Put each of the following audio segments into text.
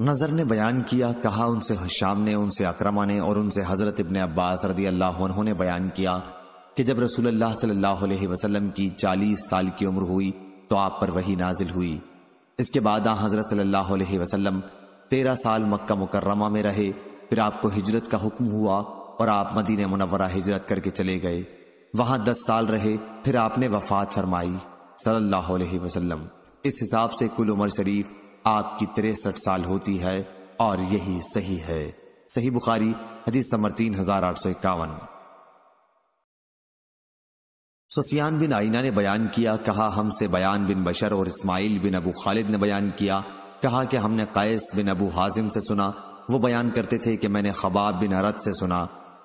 नज़र ने बयान किया कहा उनसे हशाम ने उनसे अक्रमा ने और उनसे हज़रत इबन अब्बास रदी अल्लाह उन्होंने बयान किया कि जब रसूल सल्लल्लाहु अलैहि वसल्लम की चालीस साल की उम्र हुई तो आप पर वही नाजिल हुई इसके बाद आ हज़रत सल्लल्लाहु अलैहि वसल्लम तेरह साल मक्का मुकर्रमा में रहे फिर आपको हिजरत का हुक्म हुआ और आप मदीन मुनवरा हिजरत करके चले गए वहाँ दस साल रहे फिर आपने वफात फरमाई सल्लल्लाहु वसलम इस हिसाब से कुल उमर शरीफ आपकी तिरसठ साल होती है और यही सही है सही बुखारी हदीस नंबर तीन हजार आठ सौ इक्यावन सुफियान बिन आईना ने बयान किया कहा हमसे बयान बिन बशर और इस्माइल बिन अबू खालिद ने बयान किया कहा कि हमने कैस बिन अबू हाजिम से सुना वो बयान करते थे कि मैंने खबाब बिन हरत से सुना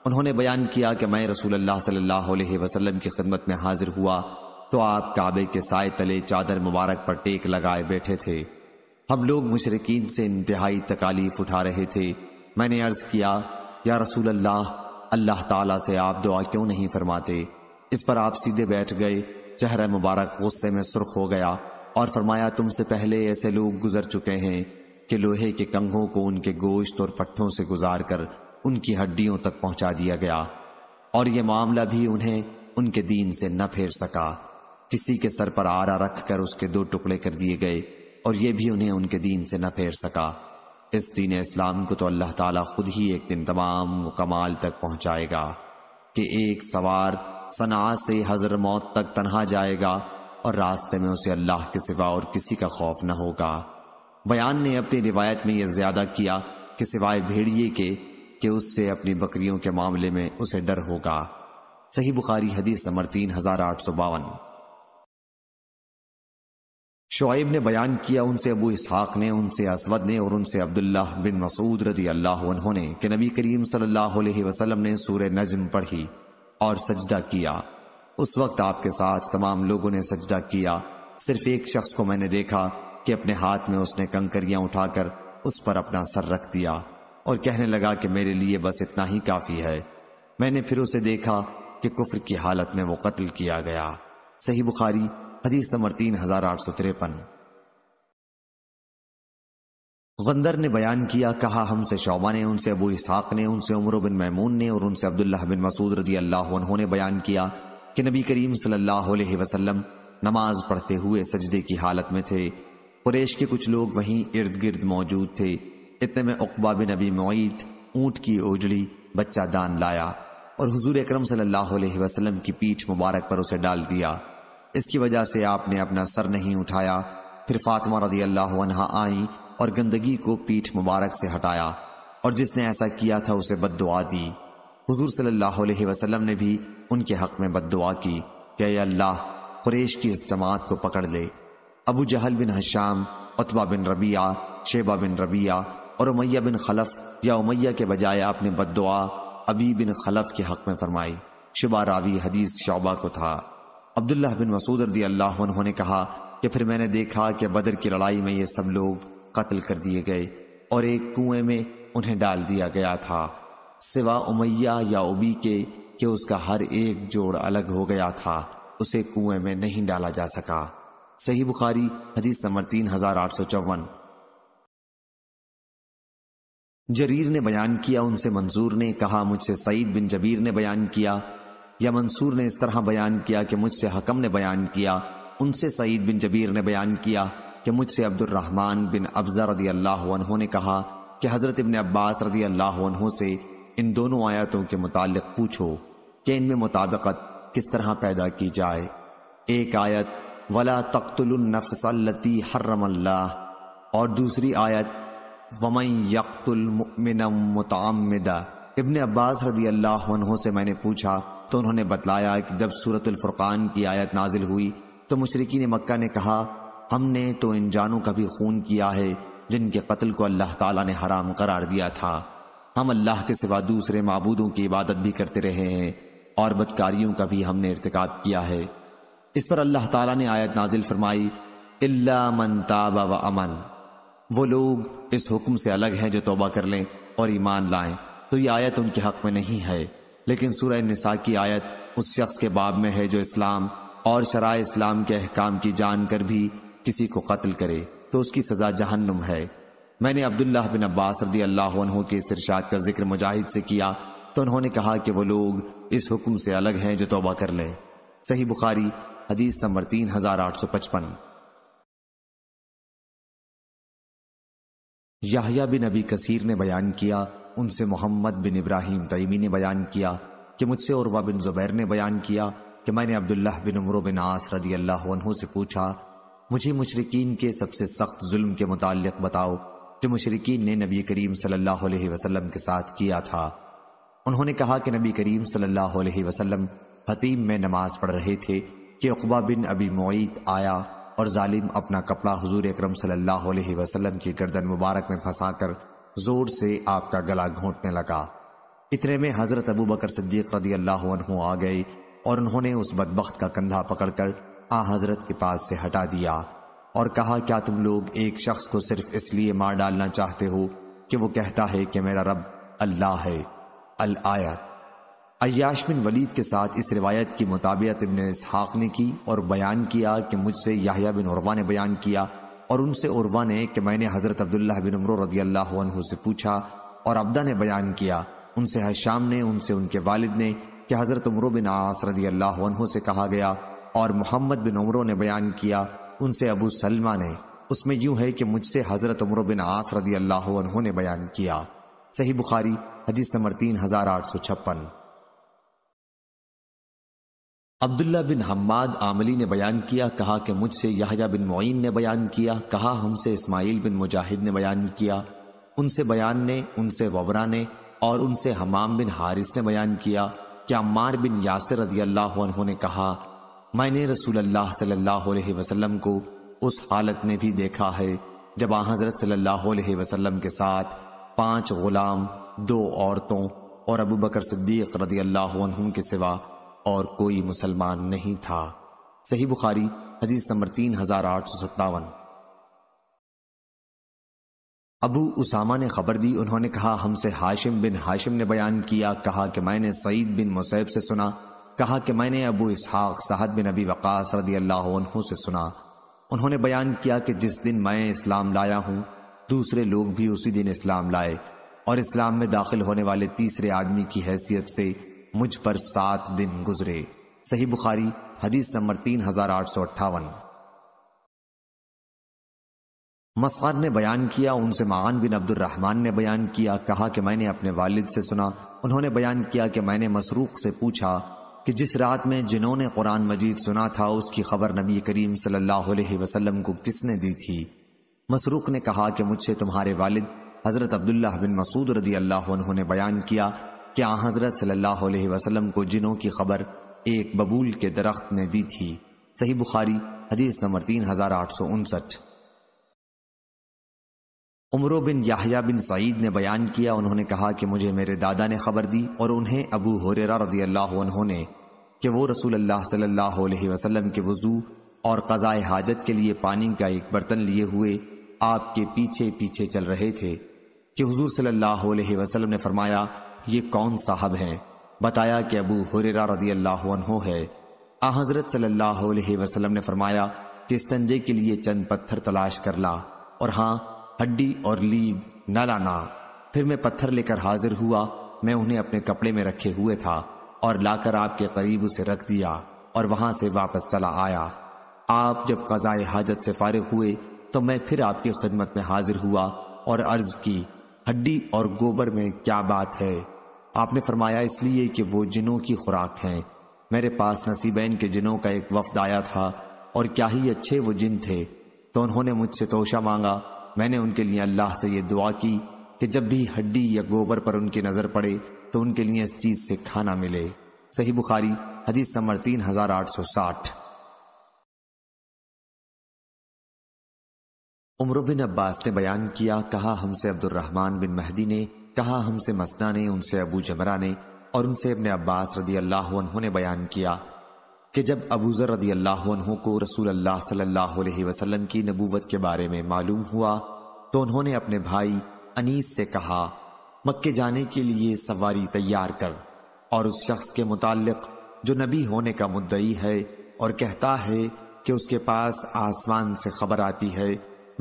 उन्होंने बयान किया कि मैं रसूल अल्लाह सल्लल्लाहु अलैहि वसल्लम की खिदमत में हाजिर हुआ तो आप काबे के साय तले चादर मुबारक पर टेक लगाए बैठे थे हम लोग मुशरकिन से इंतहाई तकालीफ उठा रहे थे मैंने अर्ज किया या रसूल अल्लाह अल्लाह ताला से आप दुआ क्यों नहीं फरमाते इस पर आप सीधे बैठ गए चेहरा मुबारक गुस्से में सुर्ख हो गया और फरमाया तुमसे पहले ऐसे लोग गुजर चुके हैं कि लोहे के कंघों को उनके गोश्त और पट्टों से गुजार कर उनकी हड्डियों तक पहुंचा दिया गया और ये मामला भी उन्हें उनके दीन से न फेर सका किसी के सर पर आरा रख कर उसके दो टुकड़े कर दिए गए और ये भी उन्हें उनके दीन से न फेर सका इस दीन इस्लाम को तो अल्लाह ताला खुद ही एक दिन तमाम कमाल तक पहुंचाएगा कि एक सवार सना से हजर मौत तक तनहा जाएगा और रास्ते में उसे अल्लाह के सिवा और किसी का खौफ न होगा बयान ने अपनी रिवायत में यह ज्यादा किया कि सिवाय भेड़िए के कि उससे अपनी बकरियों के मामले में उसे डर होगा सही बुखारी हदीस नंबर तीन हजार आठ सौ बावन शुएब ने बयान किया उनसे अबू इसहाक ने उनसे असवद ने और उनसे अब्दुल्ला बिन मसूद रदी अल्लाह ने कि नबी करीम सल्लल्लाहु अलैहि वसल्लम ने सूर नजम पढ़ी और सजदा किया उस वक्त आपके साथ तमाम लोगों ने सजदा किया सिर्फ एक शख्स को मैंने देखा कि अपने हाथ में उसने कंकरियां उठाकर उस पर अपना सर रख दिया और कहने लगा कि मेरे लिए बस इतना ही काफी है मैंने फिर उसे देखा कि कुफर की हालत में वो कत्ल किया गया सही बुखारी हदीस नंबर तीन हजार आठ सौ तिरपन गंदर ने बयान किया कहा हमसे शोबा ने उनसे अबू इसहाक ने उनसे उमर बिन मैमून ने और उनसे अब्दुल्ला बिन मसूद रदी अल्लाह ने बयान किया कि नबी करीम सल्लल्लाहु अलैहि वसल्लम नमाज पढ़ते हुए सजदे की हालत में थे कुरेश के कुछ लोग वहीं इर्द गिर्द मौजूद थे इतने में उकबा बिन अबी मोईत ऊँट की ओजड़ी बच्चा दान लाया और हजूर अक्रम सल्लल्लाहु अलैहि वसल्लम की पीठ मुबारक पर उसे डाल दिया इसकी वजह से आपने अपना सर नहीं उठाया फिर फातिमा रदी अल्लाह आई और गंदगी को पीठ मुबारक से हटाया और जिसने ऐसा किया था उसे बद दी हजूर सल्लाम ने भी उनके हक में बद की कि अल्लाह कुरेश की इस जमात को पकड़ ले Abu Jahl bin Hisham Utba bin Rabia Shaiba bin Rabia और उमैया बिन खलफ या उमैया के बजाय आपने बद अबी बिन खलफ के हक में फरमाई शुबा रावी हदीस शौबा को था अब्दुल्ला बिन मसूद रदी अल्लाह उन्होंने कहा कि फिर मैंने देखा कि बदर की लड़ाई में ये सब लोग कत्ल कर दिए गए और एक कुएं में उन्हें डाल दिया गया था सिवा उमैया या उबी के कि उसका हर एक जोड़ अलग हो गया था उसे कुएं में नहीं डाला जा सका सही बुखारी हदीस नंबर तीन हजार आठ सौ चौवन जरीर ने बयान किया उनसे मंजूर ने कहा मुझसे सईद बिन जबीर ने बयान किया या मंसूर ने इस तरह बयान किया कि मुझसे हकम ने बयान किया उनसे सईद बिन जबीर ने बयान किया कि मुझसे अब्दुलरहमान बिन अफजा रदी अल्लाह ने कहा कि हज़रत इबन अब्बास रदी अल्लाह से इन दोनों आयतों के मुतालिक पूछो कि इनमें मुताबकत किस तरह पैदा की जाए एक आयत वला तख्तुलनफसलती हर्रम और दूसरी आयत वमई यकतुलमिन मुतमदा इबन अब्बास रदी अल्लाह से मैंने पूछा तो उन्होंने बतलाया कि जब सूरत फुरकान की आयत नाजिल हुई तो मुशरकिन मक्का ने कहा हमने तो इन जानों का भी खून किया है जिनके कत्ल को अल्लाह ताला ने हराम करार दिया था हम अल्लाह के सिवा दूसरे मबूदों की इबादत भी करते रहे हैं और बदकारियों का भी हमने इरतकब किया है इस पर अल्लाह ताला ने आयत नाजिल फरमाई इल्ला मन ताबा व अमन वो लोग इस हुक्म से अलग हैं जो तोबा कर लें और ईमान लाएं तो ये आयत उनके हक में नहीं है लेकिन सूर्य निसा की आयत उस शख्स के बाब में है जो इस्लाम और शराय इस्लाम के अहकाम की जानकर भी किसी को कत्ल करे तो उसकी सज़ा जहन्नुम है मैंने अब्दुल्लाह बिन अब्बास रदी अल्लाह के इस इरशाद का जिक्र मुजाहिद से किया तो उन्होंने कहा कि वो लोग इस हुक्म से अलग हैं जो तोबा कर लें सही बुखारी हदीस नंबर तीन हजार आठ सौ पचपन याहिया बिन अबी कसीर ने बयान किया उनसे मोहम्मद बिन इब्राहिम तईमी ने बयान किया कि मुझसे और वह बिन जुबैर ने बयान किया कि मैंने अब्दुल्ला बिन उमर बिन आस रदी अल्लाह से पूछा मुझे मुशरकिन के सबसे सख्त जुल्म के मुतालिक बताओ जो मुशरकिन ने नबी करीम सल्लल्लाहु अलैहि वसल्लम के साथ किया था उन्होंने कहा कि नबी करीम सल्लल्लाहु अलैहि वसल्लम हतीम में नमाज पढ़ रहे थे कि अकबा बिन अबी मोईत आया और जालिम अपना कपड़ा हजूर अक्रम सल्ला वसलम की गर्दन मुबारक में कर जोर से आपका गला घोंटने लगा इतने में हजरत अबू बकर सिद्दीक रदी अल्लाह आ गए और उन्होंने उस बदबخت का कंधा पकड़कर आ हजरत के पास से हटा दिया और कहा क्या तुम लोग एक शख्स को सिर्फ इसलिए मार डालना चाहते हो कि वो कहता है कि मेरा रब अल्लाह है अल आयत अयाश बिन वलीद के साथ इस रिवायत की मुताबियत इबन इसहाक ने की और बयान किया कि मुझसे याहिया बिन उरवा ने बयान किया और उनसे उर्वा ने कि मैंने हज़रत अब्दुल्ला बिन उमर रदी अल्लाह से पूछा और अब्दा ने बयान किया उनसे हशाम ने उनसे उनके वालिद ने कि हज़रत उम्र बिन आस रदी अल्लाह से कहा गया और मोहम्मद बिन उमरों ने बयान किया उनसे अबू सलमा ने उसमें यूं है कि मुझसे हज़रत उम्र बिन आस रदी अल्लाह ने बयान किया सही बुखारी हदीस नंबर तीन हज़ार आठ सौ छप्पन अब्दुल्ला बिन हम्माद आमली ने बयान किया कहा कि मुझसे यहाया बिन मोइन ने बयान किया कहा हमसे इस्माइल बिन मुजाहिद ने बयान किया उनसे बयान ने उनसे वबरा ने और उनसे हमाम बिन हारिस ने बयान किया कि अम्मार बिन यासर रदी अल्लाह ने कहा मैंने रसूल अल्लाह सल्लल्लाहु अलैहि वसल्लम को उस हालत में भी देखा है जब आ हज़रत सल्लल्लाहु अलैहि वसल्लम के साथ पांच गुलाम दो औरतों और अबू बकर सिद्दीक रदी अल्लाह के सिवा और कोई मुसलमान नहीं था सही बुखारी हदीस नंबर तीन हजार आठ सौ सत्तावन अबू उसामा ने खबर दी उन्होंने कहा हमसे हाशिम बिन हाशिम ने बयान किया कहा कि मैंने सईद बिन मुसैब से सुना कहा कि मैंने अबू इसहाक साहद बिन अबी वक़ास रदी अल्लाह से सुना उन्होंने बयान किया कि जिस दिन मैं इस्लाम लाया हूँ दूसरे लोग भी उसी दिन इस्लाम लाए और इस्लाम में दाखिल होने वाले तीसरे आदमी की हैसियत से मुझ पर सात दिन गुजरे सही बुखारी हदीस नंबर तीन हजार आठ सौ अट्ठावन मसाद ने बयान किया उनसे महान बिन अब्दुलरहमान ने बयान किया कहा कि मैंने अपने वालिद से सुना उन्होंने बयान किया कि मैंने मसरूक से पूछा कि जिस रात में जिन्होंने कुरान मजीद सुना था उसकी खबर नबी करीम सल्लल्लाहु अलैहि वसल्लम को किसने दी थी मसरूक ने कहा कि मुझसे तुम्हारे वालिद हज़रत अब्दुल्ला बिन मसूद रदी अल्लाह उन्होंने बयान किया क्या हजरत सल्लल्लाहु अलैहि वसल्लम को जिनों की खबर एक बबूल के दरख्त ने दी थी सही बुखारी हदीस नंबर तीन हजार आठ सौ उनसठ उमरो बिन याहिया बिन सईद ने बयान किया उन्होंने कहा कि मुझे मेरे दादा ने खबर दी और उन्हें अबू हुरेरा रजी अल्लाह ने कि वो रसूल अल्लाह सल्लल्लाहु अलैहि वसल्लम के वज़ू और कज़ाए हाजत के लिए पानी का एक बर्तन लिए हुए आपके पीछे पीछे चल रहे थे कि हुजूर सल्लल्लाहु अलैहि वसल्लम ने फरमाया ये कौन साहब हैं बताया कि अबू हुरेरा रदी अल्लाह है आ हजरत सल्लल्लाहु अलैहि वसल्लम ने फरमाया कि स्तंजे के लिए चंद पत्थर तलाश कर ला और हाँ हड्डी और लीद न लाना फिर मैं पत्थर लेकर हाजिर हुआ मैं उन्हें अपने कपड़े में रखे हुए था और लाकर आपके करीब उसे रख दिया और वहां से वापस चला आया आप जब कज़ाए हाजत से फारिग हुए तो मैं फिर आपकी खिदमत में हाजिर हुआ और अर्ज की हड्डी और गोबर में क्या बात है आपने फरमाया इसलिए कि वो जिनों की खुराक हैं मेरे पास नसीबैन के जिनों का एक वफद आया था और क्या ही अच्छे वो जिन थे तो उन्होंने मुझसे तोशा मांगा मैंने उनके लिए अल्लाह से ये दुआ की कि जब भी हड्डी या गोबर पर उनकी नज़र पड़े तो उनके लिए इस चीज़ से खाना मिले सही बुखारी हदीस समर तीन हजार आठ सौ साठ उम्र बिन अब्बास ने बयान किया कहा हमसे अब्दुलरहमान बिन महदी ने कहा हमसे मसना ने उनसे अबू जमरा ने और उनसे अपने अब्बास रदी अल्लाह ने बयान किया कि जब अबूज़र रदी अल्लाह को रसूल अल्लाह सल्लल्लाहु अलैहि वसल्लम की नबूवत के बारे में मालूम हुआ तो उन्होंने अपने भाई अनीस से कहा मक्के जाने के लिए सवारी तैयार कर और उस शख्स के मुतालिक जो नबी होने का मुद्दई है और कहता है कि उसके पास आसमान से खबर आती है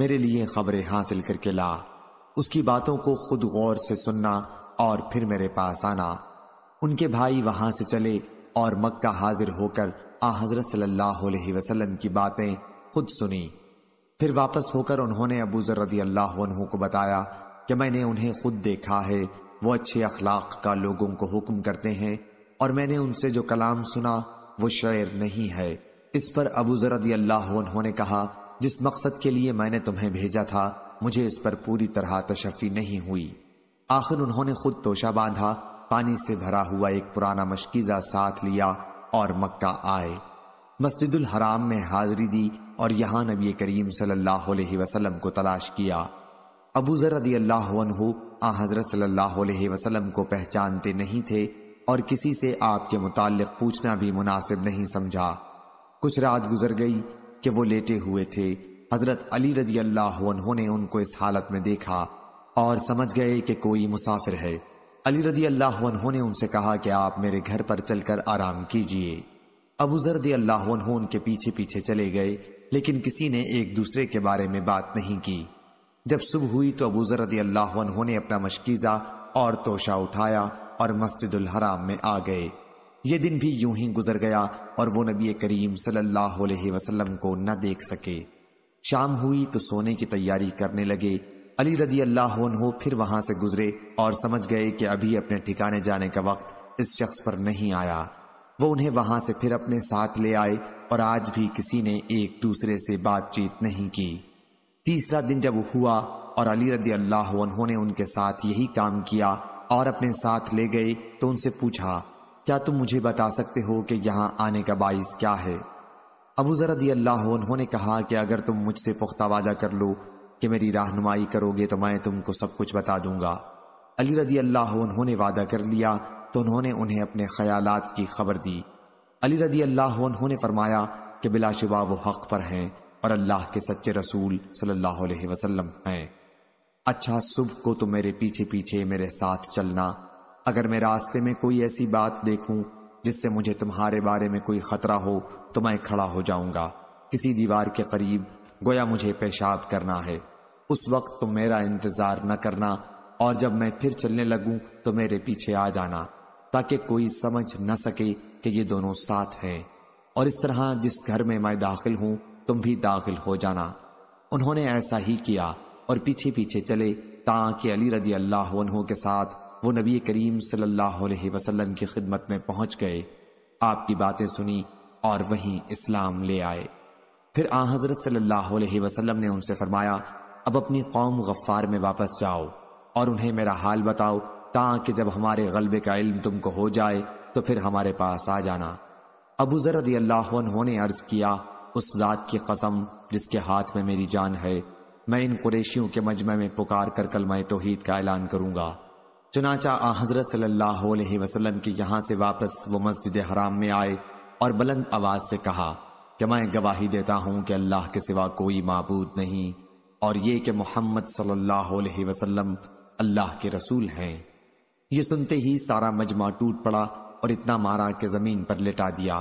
मेरे लिए खबरें हासिल करके ला उसकी बातों को खुद गौर से सुनना और फिर मेरे पास आना उनके भाई वहां से चले और मक्का हाजिर होकर आ हजरत सल्लल्लाहु अलैहि वसल्लम की बातें खुद सुनी फिर वापस होकर उन्होंने अबू जर रदी अल्लाह को बताया कि मैंने उन्हें खुद देखा है वो अच्छे अखलाक का लोगों को हुक्म करते हैं और मैंने उनसे जो कलाम सुना वो शेर नहीं है इस पर अबू जरदी अल्लाह ने कहा जिस मकसद के लिए मैंने तुम्हें भेजा था मुझे इस पर पूरी तरह तशफी नहीं हुई आखिर उन्होंने खुद तोशा बांधा पानी से भरा हुआ एक पुराना मशकीजा साथ लिया और मक्का आए मस्जिदुल हराम में हाजिरी दी और यहाँ नबी करीम सल्लल्लाहु अलैहि वसल्लम को तलाश किया अबू जर रदी अल्लाह आ हजरत सल्लल्लाहु अलैहि वसल्लम को पहचानते नहीं थे और किसी से आपके मुतालिक पूछना भी मुनासिब नहीं समझा कुछ रात गुजर गई कि वो लेटे हुए थे हजरत अली रजी अल्लाह ने उनको इस हालत में देखा और समझ गए कि कोई मुसाफिर है अली रजी अल्लाह ने उनसे कहा कि आप मेरे घर पर चलकर आराम कीजिए अबू जरदी अल्लाह उनके पीछे पीछे चले गए लेकिन किसी ने एक दूसरे के बारे में बात नहीं की जब सुबह हुई तो अबू जरदी अल्लाह ने अपना मशकीज़ा और तोशा उठाया और मस्जिदुल हराम में आ गए ये दिन भी यूं ही गुजर गया और वो नबी करीम सल्लल्लाहु अलैहि वसल्लम को न देख सके शाम हुई तो सोने की तैयारी करने लगे अली रदी अल्लाह फिर वहां से गुजरे और समझ गए कि अभी अपने ठिकाने जाने का वक्त इस शख्स पर नहीं आया वो उन्हें वहां से फिर अपने साथ ले आए और आज भी किसी ने एक दूसरे से बातचीत नहीं की तीसरा दिन जब हुआ और अली रदी अल्लाह ने उनके साथ यही काम किया और अपने साथ ले गए तो उनसे पूछा क्या तुम मुझे बता सकते हो कि यहाँ आने का बाइस क्या है अबू जरदी अल्लाह उन्होंने कहा कि अगर तुम मुझसे पुख्ता वादा कर लो कि मेरी रहनुमाई करोगे तो मैं तुमको सब कुछ बता दूंगा अली रदी अल्लाह उन्होंने वादा कर लिया तो उन्होंने उन्हें अपने ख्याल की खबर दी अली रदी अल्लाह उन्होंने फरमाया कि बिलाशुबा वो हक पर हैं और अल्लाह के सच्चे रसूल सल्लल्लाहु अलैहि वसल्लम हैं अच्छा सुबह को तो मेरे पीछे पीछे मेरे साथ चलना अगर मैं रास्ते में कोई ऐसी बात देखूं जिससे मुझे तुम्हारे बारे में कोई खतरा हो तो मैं खड़ा हो जाऊंगा किसी दीवार के करीब गोया मुझे पेशाब करना है उस वक्त तुम मेरा इंतजार न करना और जब मैं फिर चलने लगूं तो मेरे पीछे आ जाना ताकि कोई समझ न सके कि ये दोनों साथ हैं और इस तरह जिस घर में मैं दाखिल हूं तुम भी दाखिल हो जाना उन्होंने ऐसा ही किया और पीछे पीछे चले ताकि अली रजी अल्लाह के साथ वो नबी करीम सल्लल्लाहु अलैहि वसल्लम की खिदमत में पहुंच गए आपकी बातें सुनी और वहीं इस्लाम ले आए फिर आ हजरत सल्लल्लाहु अलैहि वसल्लम ने उनसे फरमाया अब अपनी कौम गफ्फार में वापस जाओ और उन्हें मेरा हाल बताओ ताकि जब हमारे गलबे का इल्म तुमको हो जाए तो फिर हमारे पास आ जाना अबू जरदी अल्लाह ने अर्ज किया उस जात की कसम जिसके हाथ में मेरी जान है मैं इन कुरेशियों के मजमे में पुकार कर कलमा तोहीद का ऐलान करूंगा चुनाचा आ हजरत सल्लल्लाहु अलैहि वसल्लम की यहाँ से वापस वो मस्जिद हराम में आए और बुलंद आवाज से कहा कि मैं गवाही देता हूँ कि अल्लाह के सिवा कोई मबूद नहीं और ये कि मोहम्मद सल्लल्लाहु वसल्लम अल्लाह के रसूल हैं ये सुनते ही सारा मजमा टूट पड़ा और इतना मारा कि जमीन पर लेटा दिया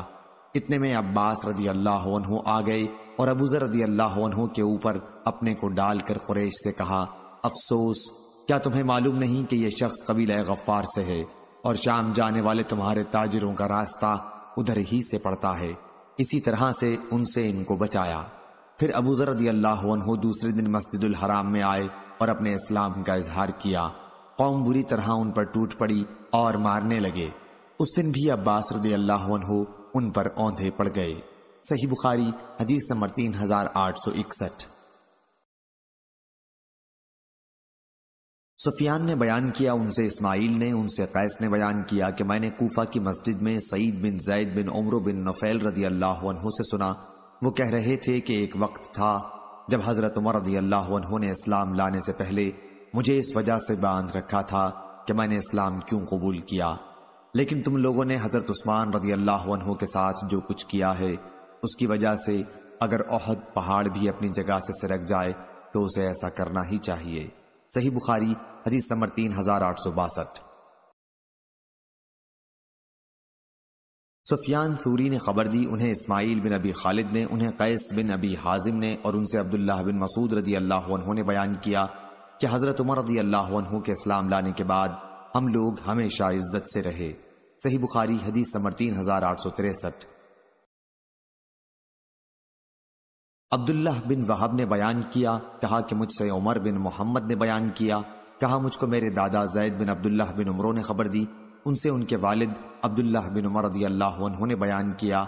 इतने में अब्बास रदी अल्लाह आ गए और अबूजर रदी अल्लाह के ऊपर अपने को डालकर कुरेश से कहा अफसोस क्या तुम्हें मालूम नहीं कि यह शख्स कबीला गफ्फार से है और शाम जाने वाले तुम्हारे ताजरों का रास्ता उधर ही से पड़ता है इसी तरह से उनसे इनको बचाया फिर अबू जरदी अल्लाह दूसरे दिन मस्जिद हराम में आए और अपने इस्लाम का इजहार किया कौम बुरी तरह उन पर टूट पड़ी और मारने लगे उस दिन भी अब्बास रदी अल्लाह उन पर औंधे पड़ गए सही बुखारी हदीस नंबर तीन हजार आठ सौ इकसठ सुफियान ने बयान किया उनसे इस्माइल ने उनसे कैस ने बयान किया कि मैंने कोफा की मस्जिद में सईद बिन जैद बिन उम्र बिन नफैल रदी अल्लाह से सुना वो कह रहे थे कि एक वक्त था जब हज़रत उमर रदी अल्लाह ने इस्लाम लाने से पहले मुझे इस वजह से बांध रखा था कि मैंने इस्लाम क्यों कबूल किया लेकिन तुम लोगों ने हज़रत उस्मान रदी अल्लाह के साथ जो कुछ किया है उसकी वजह से अगर अहद पहाड़ भी अपनी जगह से सरक जाए तो उसे ऐसा करना ही चाहिए सही बुखारी हदीस नंबर तीन हजार आठ सौ बासठ सुफियान सूरी ने खबर दी उन्हें इस्माइल बिन अबी खालिद ने उन्हें कैस बिन अबी हाजिम ने और उनसे अब्दुल्ला बिन मसूद रदी अल्लाह ने बयान किया कि हज़रत उमर रदी अल्लाह के इस्लाम लाने के बाद हम लोग हमेशा इज्जत से रहे सही बुखारी हदीस समर तीन हजार आठ सौ तिरसठ अब्दुल्ला बिन वहाब ने बयान किया कहा कि मुझसे उमर बिन मोहम्मद ने बयान किया कहा मुझको मेरे दादा जैद बिन अब्दुल्लाह बिन उमरों ने खबर दी उनसे उनके वालिद अब्दुल्लाह बिन उमर रदी अल्लाह ने बयान किया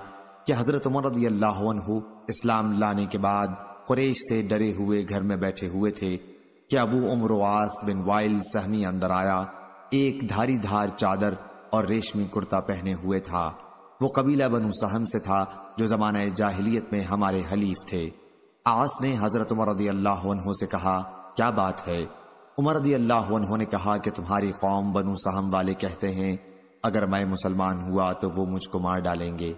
कि हज़रत उमर रदी अल्लाह इस्लाम लाने के बाद कुरेश से डरे हुए घर में बैठे हुए थे कि अबू आस बिन वाइल सहमी अंदर आया एक धारी धार चादर और रेशमी कुर्ता पहने हुए था वो कबीला बनु सहम से था जो जमाना जाहलीत में हमारे हलीफ थे आस ने हजरत उमर रदी अल्लाह से कहा क्या बात है उमर रदी अल्लाह ने कहा कि तुम्हारी कौम बनु सहम वाले कहते हैं अगर मैं मुसलमान हुआ तो वो मुझको मार डालेंगे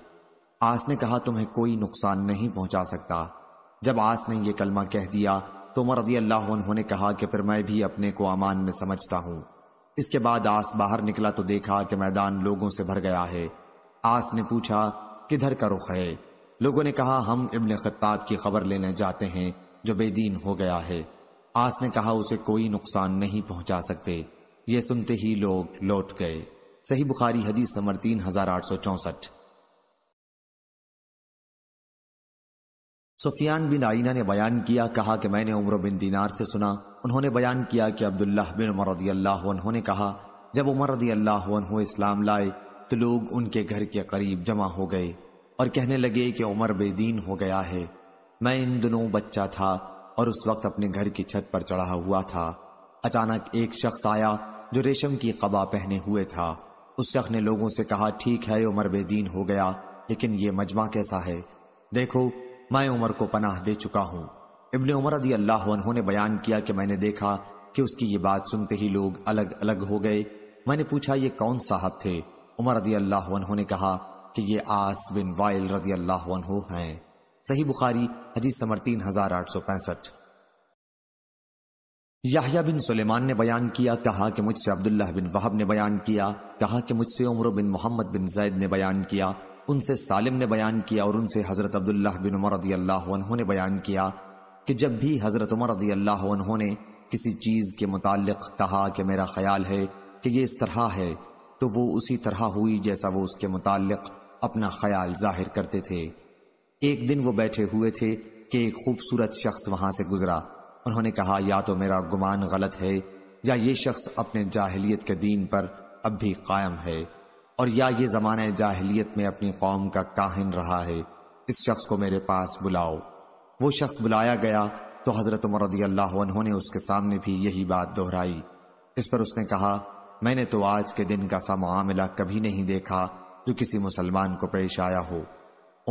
आस ने कहा तुम्हें कोई नुकसान नहीं पहुंचा सकता जब आस ने यह कलमा कह दिया तो उमर रदी अल्लाह ने कहा कि फिर मैं भी अपने को अमान में समझता हूं इसके बाद आस बाहर निकला तो देखा कि मैदान लोगों से भर गया है आस ने पूछा किधर का रुख है लोगों ने कहा हम इब्ने खत्ताब की खबर लेने जाते हैं जो बेदीन हो गया है आस ने कहा उसे कोई नुकसान नहीं पहुंचा सकते ये सुनते ही लोग लौट गए सही बुखारी हदीस समर तीन हजार आठ सौ चौसठ सुफियान बिन आईना ने बयान किया कहा कि मैंने उम्र बिन दीनार से सुना उन्होंने बयान किया कि अब्दुल्लाह बिन उमर रदी अल्लाह ने कहा जब उमर रदी अल्लाह इस्लाम लाए तो लोग उनके घर के करीब जमा हो गए और कहने लगे कि उमर बेदीन हो गया है मैं इन दिनों बच्चा था और उस वक्त अपने घर की छत पर चढ़ा हुआ था अचानक एक शख्स आया जो रेशम की कबा पहने हुए था उस शख्स ने लोगों से कहा ठीक है उमर बेदीन हो गया लेकिन ये मजमा कैसा है देखो मैं उमर को पनाह दे चुका हूँ इबन उमर अदी अल्लाह ने बयान किया कि मैंने देखा कि उसकी ये बात सुनते ही लोग अलग अलग हो गए मैंने पूछा ये कौन साहब थे उमर रदी अल्लाह ने कहा कि ये आस बिन वायल रदी अल्लाह हैं सही बुखारी हदीस समर तीन हजार आठ सौ पैंसठ याहिया बिन सुलेमान ने बयान किया कहा कि मुझसे अब्दुल्लाह बिन वहब ने बयान किया कहा कि मुझसे उमर बिन मोहम्मद बिन जैद ने बयान किया उनसे सालिम ने बयान किया और उनसे हज़रत अब्दुल्लाह बिन उमर रदी अल्लाह ने बयान किया कि जब भी हज़रत उमर रदी अल्लाह ने किसी चीज़ के मुतालिक कहा कि मेरा ख्याल है कि ये इस तरह है तो वो उसी तरह हुई जैसा वो उसके मुतालिक अपना ख्याल जाहिर करते थे एक दिन वो बैठे हुए थे कि एक खूबसूरत शख्स वहां से गुजरा उन्होंने कहा या तो मेरा गुमान गलत है या ये शख्स अपने जाहलीत के दीन पर अब भी कायम है और या ये ज़माना जाहलीत में अपनी कौम का काहिन रहा है इस शख्स को मेरे पास बुलाओ वो शख्स बुलाया गया तो हज़रत उमर रदी अल्लाह ने उसके सामने भी यही बात दोहराई इस पर उसने कहा मैंने तो आज के दिन का सा मामला कभी नहीं देखा जो किसी मुसलमान को पेश आया हो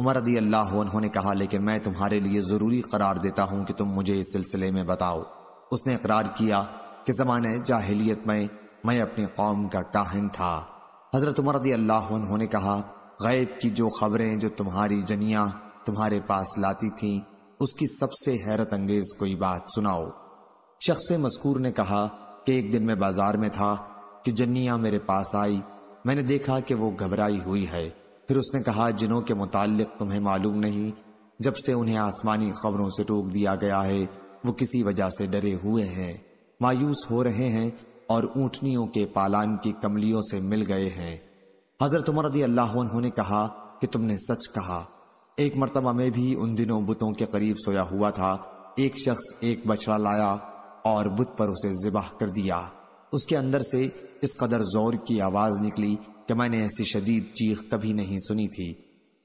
उमर अदी अल्लाह उन्होंने कहा लेकिन मैं तुम्हारे लिए ज़रूरी करार देता हूं कि तुम मुझे इस सिलसिले में बताओ उसने इकरार किया कि ज़माने जाहिलियत में मैं अपनी कौम का काहिन था हज़रत उमर अदी अल्लाह उन्होंने कहा गैब की जो खबरें जो तुम्हारी जनिया तुम्हारे पास लाती थी उसकी सबसे हैरत अंगेज कोई बात सुनाओ शख्स मस्कूर ने कहा कि एक दिन मैं बाजार में था कि जन्निया मेरे पास आई मैंने देखा कि वो घबराई हुई है फिर उसने कहा जिनों के मुतालिक तुम्हें मालूम नहीं जब से उन्हें आसमानी खबरों से टोक दिया गया है वो किसी वजह से डरे हुए हैं मायूस हो रहे हैं और ऊँटनियों के पालान की कमलियों से मिल गए हैं हजरत उमर रदी अल्लाह उन्होंने कहा कि तुमने सच कहा एक मरतबा में भी उन दिनों बुतों के करीब सोया हुआ था एक शख्स एक बछड़ा लाया और बुत पर उसे जिबाह कर दिया उसके अंदर से इस कदर जोर की आवाज निकली कि मैंने ऐसी शदीद चीख कभी नहीं सुनी थी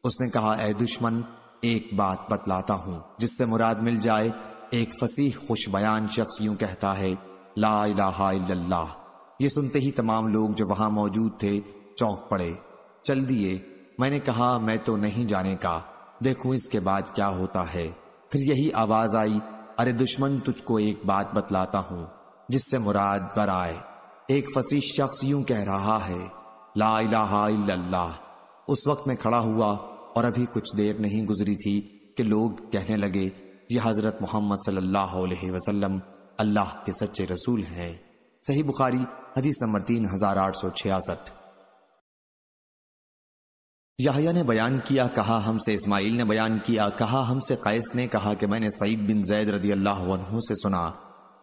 उसने कहा ए दुश्मन एक बात बतलाता हूं जिससे मुराद मिल जाए एक फसी खुश बयान शख्स यूं कहता है ला ये सुनते ही तमाम लोग जो वहां मौजूद थे चौंक पड़े चल दिए मैंने कहा मैं तो नहीं जाने का देखू इसके बाद क्या होता है फिर यही आवाज आई अरे दुश्मन तुझको एक बात बतलाता हूं जिससे मुराद पर आए एक फसी शख्स यूं कह रहा है ला इलाहा उस वक्त मैं खड़ा हुआ और अभी कुछ देर नहीं गुजरी थी कि लोग कहने लगे ये हज़रत मोहम्मद सल्लल्लाहु अलैहि वसल्लम अल्लाह के सच्चे रसूल हैं सही बुखारी हदीस नंबर तीन हजार आठ सौ छियासठ याहिया ने बयान किया कहा हमसे इस्माइल ने बयान किया कहा हमसे कैस ने कहा कि मैंने सईद बिन जैद रदी अल्लाह से सुना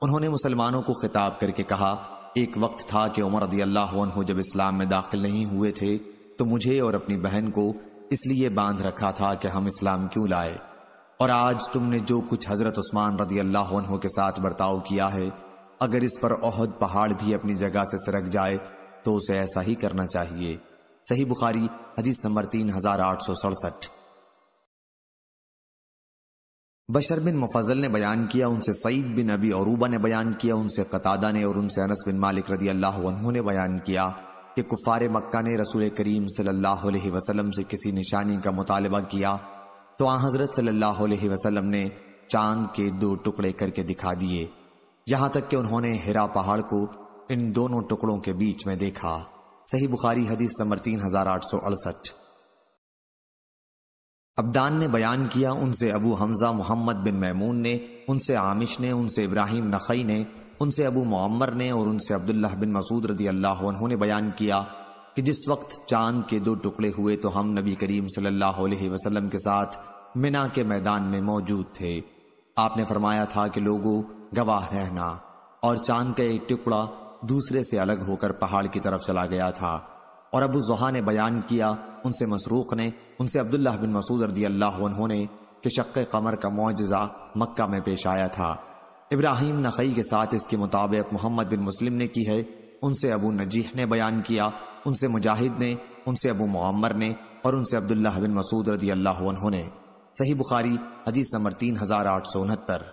उन्होंने मुसलमानों को खिताब करके कहा एक वक्त था कि उमर रदी अल्लाह जब इस्लाम में दाखिल नहीं हुए थे तो मुझे और अपनी बहन को इसलिए बांध रखा था कि हम इस्लाम क्यों लाए और आज तुमने जो कुछ हजरत उस्मान रदी अल्लाह के साथ बर्ताव किया है अगर इस पर ओहद पहाड़ भी अपनी जगह से सरक जाए तो उसे ऐसा ही करना चाहिए सही बुखारी हदीस नंबर तीन हजार आठ सौ सड़सठ बशर बिन मुफजल ने बयान किया उनसे सईद बिन अबी औरूबा ने बयान किया उनसे कतादा ने और उनसे अनस बिन मालिक रदी अल्लाह ने बयान किया कि कुफार मक्का ने रसूल करीम सल्लल्लाहु अलैहि वसल्लम से किसी निशानी का मुतालबा किया तो आ हजरत सल्लल्लाहु अलैहि वसल्लम ने चांद के दो टुकड़े करके दिखा दिए यहां तक कि उन्होंने हिरा पहाड़ को इन दोनों टुकड़ों के बीच में देखा सही बुखारी हदीस नंबर तीन हजार आठ सौ अड़सठ अब्दान ने बयान किया उनसे अबू हमज़ा मोहम्मद बिन मैमून ने उनसे आमिश ने उनसे इब्राहिम नखई ने उनसे अबू मम्मर ने और उनसे अब्दुल्ला बिन मसूद रदी अल्लाह ने बयान किया कि जिस वक्त चांद के दो टुकड़े हुए तो हम नबी करीम सल्लल्लाहु अलैहि वसल्लम के साथ मिना के मैदान में मौजूद थे आपने फरमाया था कि लोगों गवाह रहना और चांद का एक टुकड़ा दूसरे से अलग होकर पहाड़ की तरफ चला गया था और अबू जहा ने बयान किया उनसे मसरूक ने उनसे अब्दुल्ला बिन मसूद रदी अल्लाह उन्होंने कि शक कमर का मुआजा मक्का में पेश आया था इब्राहिम नकई के साथ इसके मुताबिक मोहम्मद बिन मुस्लिम ने की है उनसे अबू नजीह ने बयान किया उनसे मुजाहिद ने उनसे अबू मुअम्मर ने और उनसे अब्दुल्ला बिन मसूद रदी अल्लाह ने सही बुखारी हदीस नंबर तीन हजार आठ सौ उनहत्तर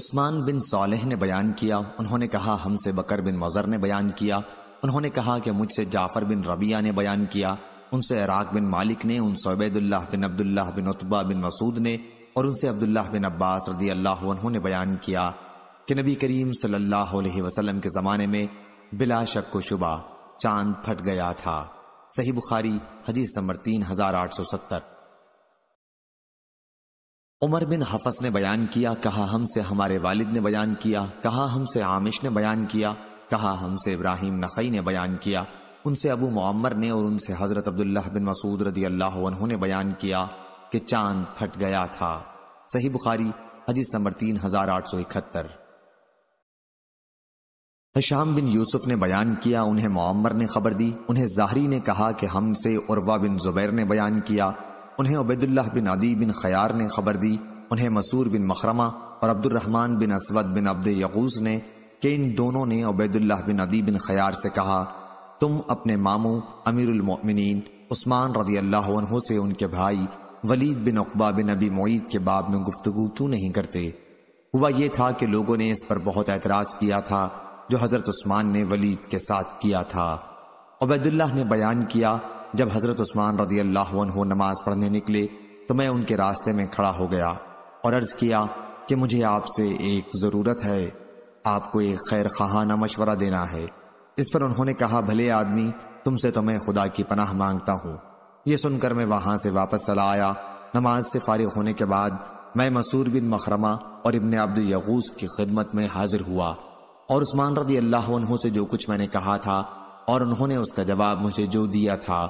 उस्मान बिन सालेह ने बयान किया उन्होंने कहा हमसे बकर बिन मज़र ने बयान किया उन्होंने कहा कि मुझसे जाफर बिन रबिया ने बयान किया उनसे इराक बिन मालिक ने उन उबैदुल्लाह बिन अब्दुल्ला बिन उतबा बिन मसूद ने और उनसे अब्दुल्ला बिन अब्बास रदी अल्लाह ने बयान किया कि नबी करीम सल्लल्लाहु अलैहि के ज़माने में बिला शक को शुबा चांद फट गया था सही बुखारी हदीस नंबर तीन हजार आठ सौ सत्तर उमर बिन हफस ने बयान किया कहा हमसे हमारे वालिद ने बयान किया कहा हमसे आमिश ने बयान किया कहा हमसे इब्राहिम नकई ने बयान किया उनसे अबू मम्मर ने और उनसे हज़रत अब्दुल्ला बिन मसूद रदी अल्लाह ने बयान किया कि चांद फट गया था सही बुखारी हदीस नंबर तीन हजार आठ सौ इकहत्तर हशाम बिन यूसुफ ने बयान किया उन्हें मम्मर ने खबर दी उन्हें जाहरी ने कहा कि हमसे उर्वा बिन जुबैर ने बयान किया उन्हें उबैदुल्ला बिन अदी बिन खयार ने खबर दी उन्हें मसूर बिन मखरमा और अब्दुलरहमान बिन असवद बिन अब्द यकूस ने कि इन दोनों ने अबैदुल्लाह बिन अदी बिन खयार से कहा तुम अपने मामू अमीरमिन उस्मान रदी अल्लाह से उनके भाई वलीद बिन अकबा बिन अबी मोईद के बाब में गुफ्तु क्यों नहीं करते हुआ यह था कि लोगों ने इस पर बहुत एतराज़ किया था जो हज़रत उस्मान ने वलीद के साथ किया था अबैदुल्लाह ने बयान किया जब हज़रत उस्मान रदी अल्लाह नमाज पढ़ने निकले तो मैं उनके रास्ते में खड़ा हो गया और अर्ज़ किया कि मुझे आपसे एक ज़रूरत है आपको एक खैर खहाना मशवरा देना है इस पर उन्होंने कहा भले आदमी तुमसे तो मैं खुदा की पनाह मांगता हूँ ये सुनकर मैं वहां से वापस चला आया नमाज से फारिग होने के बाद मैं मसूर बिन मखरमा और इबन अब्द यगूस की खिदमत में हाजिर हुआ और उस्मान रदी अल्लाह से जो कुछ मैंने कहा था और उन्होंने उसका जवाब मुझे जो दिया था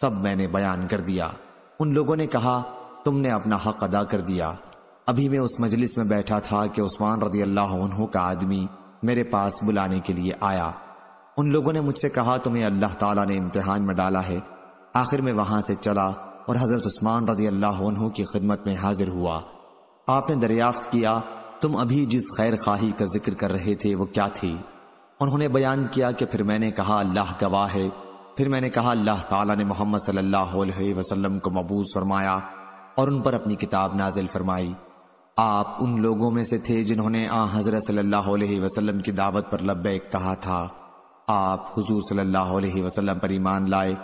सब मैंने बयान कर दिया उन लोगों ने कहा तुमने अपना हक अदा कर दिया अभी मैं उस मजलिस में बैठा था कि उस्मान रदी अल्लाह का आदमी मेरे पास बुलाने के लिए आया उन लोगों ने मुझसे कहा तुम्हें अल्लाह ताला ने इम्तिहान में डाला है आखिर में वहां से चला और हज़रत उस्मान रदी अल्लाह की खिदमत में हाजिर हुआ आपने दरियाफ्त किया तुम अभी जिस खैर खाही का जिक्र कर रहे थे वो क्या थी उन्होंने बयान किया कि फिर मैंने कहा अल्लाह गवाह है फिर मैंने कहा अल्लाह ताला ने मोहम्मद सल्लल्लाहु अलैहि वसल्लम को मबूस फरमाया और उन पर अपनी किताब नाजिल फरमाई आप उन लोगों में से थे जिन्होंने आ हज़रत सल्लल्लाहु अलैहि वसल्लम की दावत पर लब्बैक कहा था आप हुजूर सल्लल्लाहु अलैहि वसल्लम पर ईमान लाए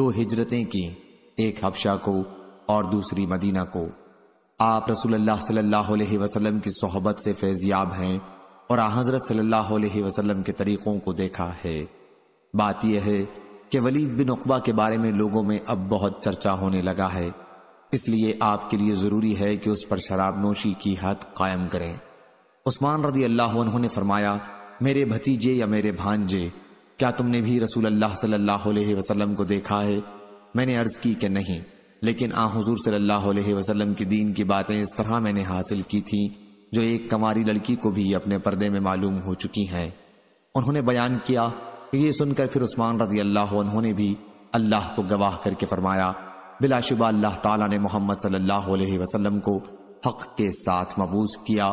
दो हिजरतें की एक हफ्शा को और दूसरी मदीना को आप रसूलुल्लाह सल्लल्लाहु अलैहि वसल्लम की सोहबत से फैजियाब हैं और आ हज़रत सल्लल्लाहु अलैहि वसल्लम के तरीक़ों को देखा है बात यह है कि वलीद बिन उकबा के बारे में लोगों में अब बहुत चर्चा होने लगा है इसलिए आपके लिए ज़रूरी है कि उस पर शराब नोशी की हद कायम करें उस्मान रदी अल्लाह ने फरमाया मेरे भतीजे या मेरे भांजे क्या तुमने भी रसूल अल्लाह सल्लल्लाहु अलैहि वसल्लम को देखा है मैंने अर्ज़ की कि नहीं लेकिन आ हजूर सल्लल्लाहु अलैहि वसल्लम की दीन की बातें इस तरह मैंने हासिल की थी जो एक कमारी लड़की को भी अपने पर्दे में मालूम हो चुकी हैं उन्होंने बयान किया ये सुनकर फिर उस्मान रजी अल्लाह उन्होंने भी अल्लाह को गवाह करके फरमाया बिलाशुबा अल्लाह ताला ने मोहम्मद सल्लल्लाहु अलैहि वसल्लम को हक के साथ मबूस किया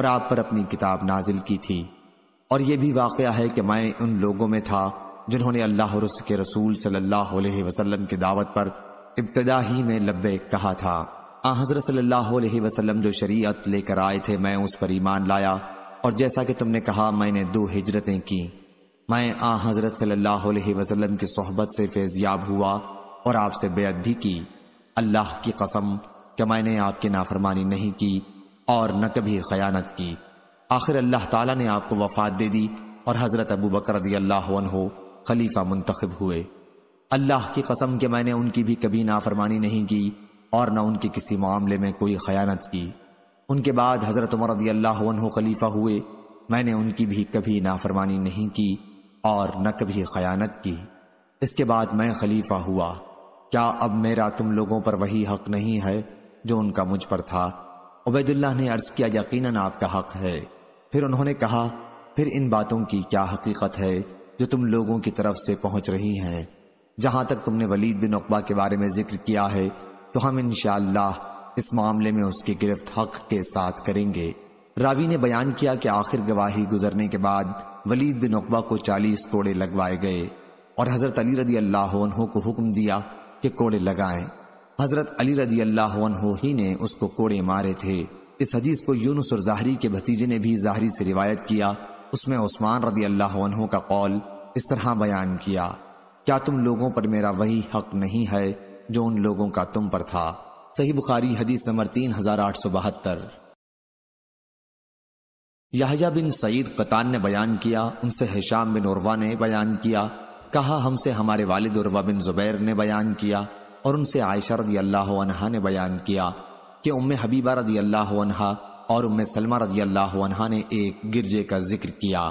और आप पर अपनी किताब नाजिल की थी और यह भी वाक़ है कि मैं उन लोगों में था जिन्होंने अल्लाह और उसके रसूल सल्लल्लाहु अलैहि वसल्लम की दावत पर इब्तदा ही में लब्बे कहा था आ हजरत सल्लल्लाहु अलैहि वसल्लम जो शरीयत लेकर आए थे मैं उस पर ईमान लाया और जैसा कि तुमने कहा मैंने दो हिजरतें की मैं आ हजरत सल्लल्लाहु अलैहि वसल्लम की सोहबत से फैजयाब हुआ और आपसे भी की अल्लाह की कसम कि मैंने आपकी नाफरमानी नहीं की और न कभी खयानत की आखिर अल्लाह ताला ने आपको वफात दे दी और हज़रत अबू बकर हो खलीफा मुंतखब हुए अल्लाह की कसम कि मैंने उनकी भी कभी नाफरमानी नहीं की और न उनके किसी मामले में कोई खयानत की उनके बाद हज़रत उमर रदी खलीफा हुए मैंने उनकी भी कभी नाफरमानी नहीं की और न कभी खयानत की इसके बाद मैं खलीफा हुआ क्या अब मेरा तुम लोगों पर वही हक नहीं है जो उनका मुझ पर था उबैदुल्लाह ने अर्ज किया यकीनन आपका हक है फिर उन्होंने कहा फिर इन बातों की क्या हकीकत है जो तुम लोगों की तरफ से पहुंच रही हैं जहां तक तुमने वलीद बिन अकबा के बारे में जिक्र किया है तो हम इन इस मामले में उसकी गिरफ्त हक के साथ करेंगे रावी ने बयान किया कि आखिर गवाही गुजरने के बाद वलीद बिन अकबा को चालीस कोड़े लगवाए गए और हजरत अली रदी अल्लाह को हुक्म दिया के कोड़े लगाए हजरत अली रजी अल्लाह ही ने उसको कोड़े मारे थे इस हदीस को यूनुस और जाहरी के भतीजे ने भी जाहरी से रिवायत किया उसमें उस्मान रजी अल्लाह का कौल इस तरह बयान किया क्या तुम लोगों पर मेरा वही हक नहीं है जो उन लोगों का तुम पर था सही बुखारी हदीस नंबर तीन हजार आठ सौ बहत्तर याहजा बिन सईद कतान ने बयान किया उनसे हिशाम बिन उर्वा ने बयान किया कहा हमसे हमारे वालिद और वबिन जुबैर ने बयान किया और उनसे आयशा रदी अल्लाह अनहा ने बयान किया कि उम हबीबा रदी अल्लाह अनहा और उम सलमा रदी अल्लाह अनहा ने एक गिरजे का जिक्र किया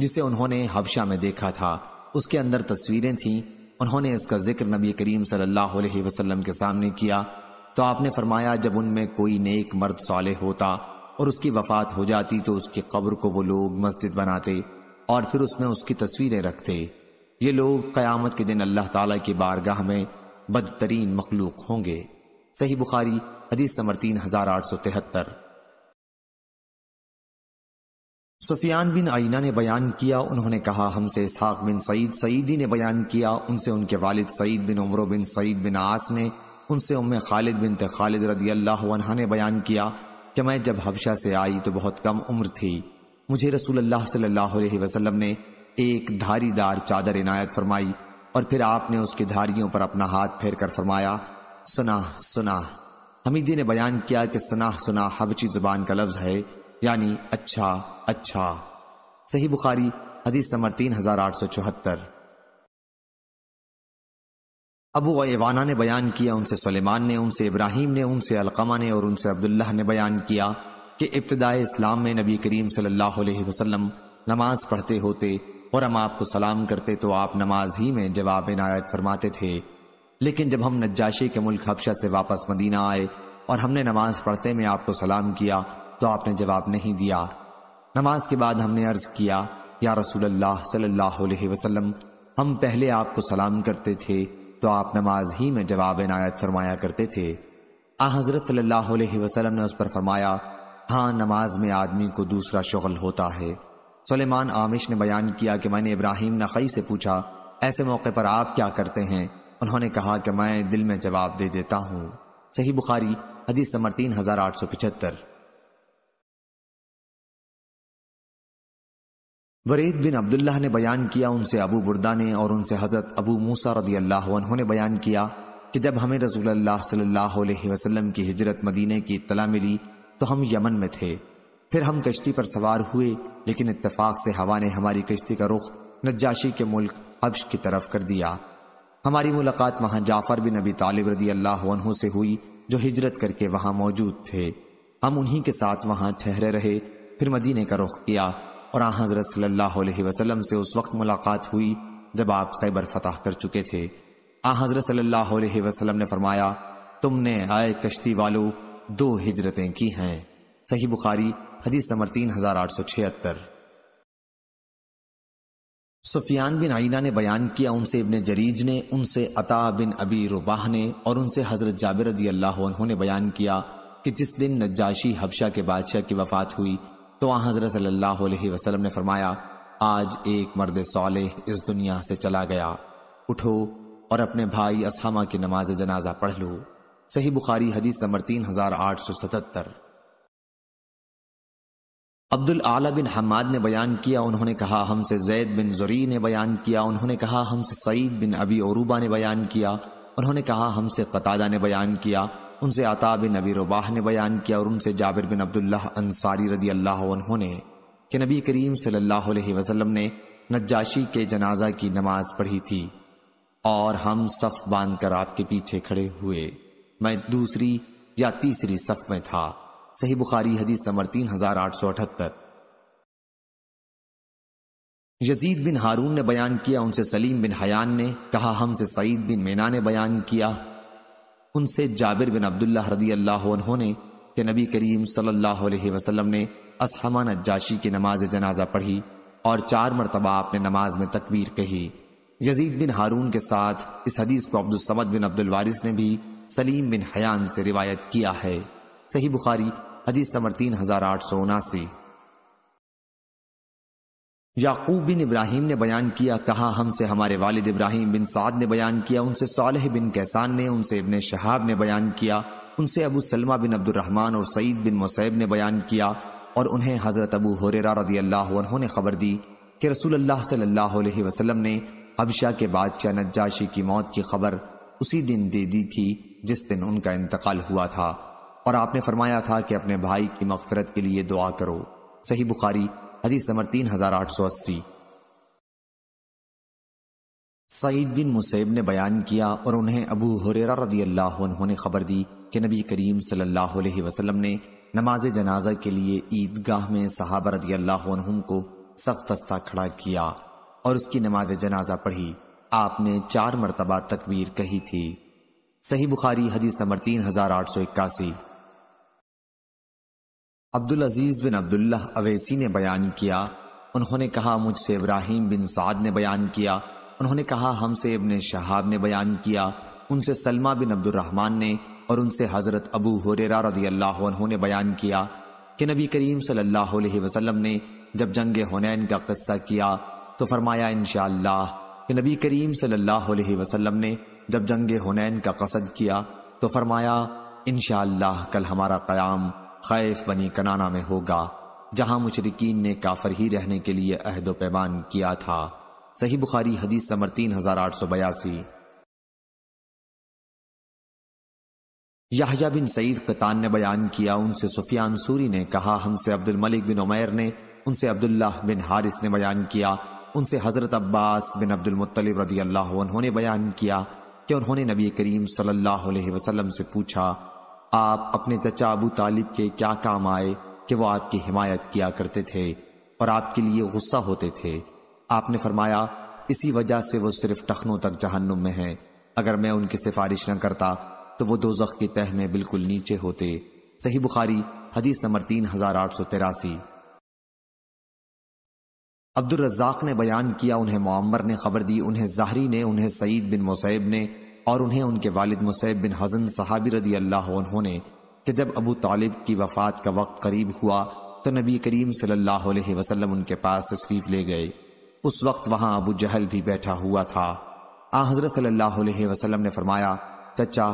जिसे उन्होंने हबशा में देखा था उसके अंदर तस्वीरें थीं उन्होंने इसका जिक्र नबी करीम सल्लल्लाहु अलैहि वसल्लम के सामने किया तो आपने फरमाया जब उनमें कोई नेक मर्द सौले होता और उसकी वफात हो जाती तो उसकी कब्र को वो लोग मस्जिद बनाते और फिर उसमें उसकी तस्वीरें रखते ये लोग क़यामत के दिन अल्लाह ताला की बारगाह में बदतरीन मखलूक होंगे सही बुखारी हदीस नंबर तीन हजार आठ सौ तिहत्तर सुफियान बिन आईना ने बयान किया उन्होंने कहा हमसे इसहाक बिन सईद सईदी ने बयान किया उनसे उनके वालिद सईद बिन उमरो बिन सईद बिन आस ने उनसे उम खालिद बिन खालिद रदी अल्लाह ने बयान किया कि मैं जब हबशा से आई तो बहुत कम उम्र थी मुझे रसूल अल्लाह सल्लल्लाहु ने एक धारीदार चादर इनायत फरमाई और फिर आपने उसकी धारियों पर अपना हाथ फेर कर फरमाया सुना सुना हमीदी ने बयान किया कि सुना सुना हबची जुबान का लफ्ज है यानी अच्छा अच्छा सही बुखारी हदीस नंबर तीन हजार आठ सौ चौहत्तर अबू एवाना ने बयान किया उनसे सुलेमान ने उनसे इब्राहिम ने उनसे अलकमा ने और उनसे अब्दुल्लाह ने बयान किया कि इब्तदा इस्लाम में नबी करीम सल्लल्लाहु अलैहि वसल्लम नमाज पढ़ते होते और हम आपको सलाम करते तो आप नमाज ही में जवाब नायत फरमाते थे लेकिन जब हम नज्जाशी के मुल्क हफशा से वापस मदीना आए और हमने नमाज पढ़ते में आपको सलाम किया तो आपने जवाब नहीं दिया नमाज के बाद हमने अर्ज किया या रसूल अल्लाह सल्लल्लाहु अलैहि वसल्लम हम पहले आपको सलाम करते थे तो आप नमाज ही में जवाब नायत फरमाया करते थे आ हजरत सल्लल्लाहु वसलम ने उस पर फरमाया हाँ नमाज में आदमी को दूसरा शगल होता है सलेमान आमिश ने बयान किया कि मैंने इब्राहिम नकई से पूछा ऐसे मौके पर आप क्या करते हैं उन्होंने कहा कि मैं दिल में जवाब दे देता हूँ सही बुखारी हदीस नंबर तीन हजार आठ सौ पिछहत्तर वरीद बिन अब्दुल्ला ने बयान किया उनसे अबू बुरदा ने और उनसे हजरत अबू मूसा रदी अल्लाह उन्होंने बयान किया कि जब हमें रसूल अल्लाह सल्लल्लाहु की हिजरत मदीने की इतला मिली तो हम यमन में थे फिर हम कश्ती पर सवार हुए लेकिन इतफाक से हवा ने हमारी कश्ती का रुख नज्जाशी के मुल्क हब्श की तरफ कर दिया हमारी मुलाकात वहां जाफर बिन अबी तालिब रदी अल्लाह से हुई जो हिजरत करके वहां मौजूद थे हम उन्हीं के साथ वहां ठहरे रहे फिर मदीने का रुख किया और हजरत सल्लाम से उस वक्त मुलाकात हुई जब आप खैबर फतह कर चुके थे आ हजरत सल्लाम ने फरमाया तुमने आए कश्ती वालों दो हिजरतें की हैं सही बुखारी हदीस नंबर तीन हजार आठ सौ छिहत्तर सुफियान बिन आइना ने बयान किया उनसे इबन जरीज ने उनसे अता बिन अबी रुबाह ने और उनसे हजरत जाबिर रदी अल्लाह उन्होंने बयान किया कि जिस दिन नजाशी हबशा के बादशाह की वफात हुई तो वहाँ हजरत सल्लल्लाहु अलैहि वसल्लम ने फरमाया आज एक मर्द सौले इस दुनिया से चला गया उठो और अपने भाई असामा की नमाज जनाजा पढ़ लो सही बुखारी हदीस नंबर तीन हजार आठ सौ सतहत्तर अब्दुल आला बिन हमाद ने बयान किया उन्होंने कहा हमसे जैद बिन जोरी ने बयान किया उन्होंने कहा हमसे सईद बिन अबी औरूबा ने बयान किया उन्होंने कहा हमसे कतादा ने बयान किया उनसे आता बिन अबी रुबाह ने बयान किया और उनसे जाबिर बिन अब्दुल्ला अंसारी रदी अल्लाह उन्होंने कि नबी करीम सल्लल्लाहु अलैहि वसल्लम ने नज्जाशी के जनाजा की नमाज पढ़ी थी और हम सफ बांधकर आपके पीछे खड़े हुए मैं दूसरी या तीसरी सफ में था सही बुखारी हदीस नंबर तीन हजार आठ सौ अठहत्तर यजीद बिन हारून ने बयान किया उनसे सलीम बिन हयान ने कहा हमसे सईद बिन मीना ने बयान किया उनसे जाबिर बिन अब्दुल्ला रदी अल्लाह उन्होंने के नबी करीम सल्लल्लाहु अलैहि वसल्लम ने असहमान जाशी की नमाज जनाजा पढ़ी और चार मरतबा आपने नमाज में तकबीर कही यजीद बिन हारून के साथ इस हदीस को अब्दुलसमद बिन अब्दुल वारिस ने भी सलीम बिन हयान से रिवायत किया है सही बुखारी हदीस नंबर तीन हजार आठ सौ उनासी याकूब बिन इब्राहिम ने बयान किया कहा हमसे हमारे वालिद इब्राहिम बिन साद ने बयान किया उनसे सालह बिन कैसान ने उनसे इबन शहाब ने बयान किया उनसे अबू सलमा बिन अब्दुलरहमान और सईद बिन मुसैब ने बयान किया और उन्हें हज़रत अबू हुरेरा रदी अल्लाह ने खबर दी कि रसूल अल्लाह सल्लल्लाहु अलैहि वसल्लम ने हबशा के बादशाह नज्जाशी की मौत की खबर उसी दिन दे दी थी जिस दिन उनका इंतकाल हुआ था और आपने फरमाया था कि अपने भाई की मकफरत के लिए दुआ करो सही बुखारी हदीस नंबर तीन हजार आठ सौ अस्सी सईद बिन मुसैब ने बयान किया और उन्हें अबू हुरेरा रदी अल्लाह ने खबर दी कि नबी करीम सल्लल्लाहु अलैहि वसल्लम ने नमाज जनाजा के लिए ईदगाह में सहाबा रदी अल्लाह को सफ पस्ता खड़ा किया और उसकी नमाज जनाजा पढ़ी आपने चार मरतबा तकबीर कही थी सही बुखारी हदीस नंबर तीन हजार आठ सौ इक्यासी अब्दुल अजीज बिन अब्दुल्ला अवैसी ने बयान किया उन्होंने कहा मुझसे इब्राहिम बिन साद ने बयान किया उन्होंने कहा हमसे इबन शहाब ने बयान किया उनसे सलमा बिन अब्दुलरहमान ने और उनसे हज़रत अबू हुरेरा रदी अल्लाह ने बयान किया कि नबी करीम सल्लल्लाहु अलैहि वसल्लम ने जब जंग हुनैन का कस्सा किया तो फरमाया इन कि नबी करीम सल्लल्लाहु अलैहि वसल्लम ने जब जंग हुनैन का कसद किया तो फरमाया इन कल हमारा क़याम खैफ बनी कनाना में होगा जहां मुशरकिन ने काफर ही रहने के लिए अहदो पैमान किया था सही बुखारी हदीस समर तीन हजार आठ सौ बयासी याहिया बिन सईद कतान ने बयान किया उनसे सुफियान सूरी ने कहा हमसे अब्दुल मलिक बिन उमैर ने उनसे अब्दुल्ला बिन हारिस ने बयान किया उनसे हज़रत अब्बास बिन अब्दुल मुत्तलिब रदी अल्लाह उन्होंने बयान किया कि उन्होंने नबी करीम सल्लल्लाहु अलैहि वसल्लम से पूछा आप अपने चचा अबू तालिब के क्या काम आए कि वो आपकी हिमायत किया करते थे और आपके लिए गुस्सा होते थे आपने फरमाया इसी वजह से वो सिर्फ टखनों तक जहन्नुम में है अगर मैं उनकी सिफारिश न करता तो वो दो की तह में बिल्कुल नीचे होते सही बुखारी हदीस नंबर तीन हजार आठ सौ तिरासी अब्दुलरजाक ने बयान किया उन्हें मामर ने खबर दी उन्हें जहरी ने उन्हें सईद बिन मुसैब ने और उन्हें उनके वालिद मुसैब बिन हजन सहाबी रदी अल्लाह उन्होंने कि जब अबू तालिब की वफ़ात का वक्त करीब हुआ तो नबी करीम सल्लल्लाहु अलैहि वसल्लम उनके पास तशरीफ़ ले गए उस वक्त वहाँ अबू जहल भी बैठा हुआ था आ हज़रत सल्लाह वसलम ने फरमाया चचा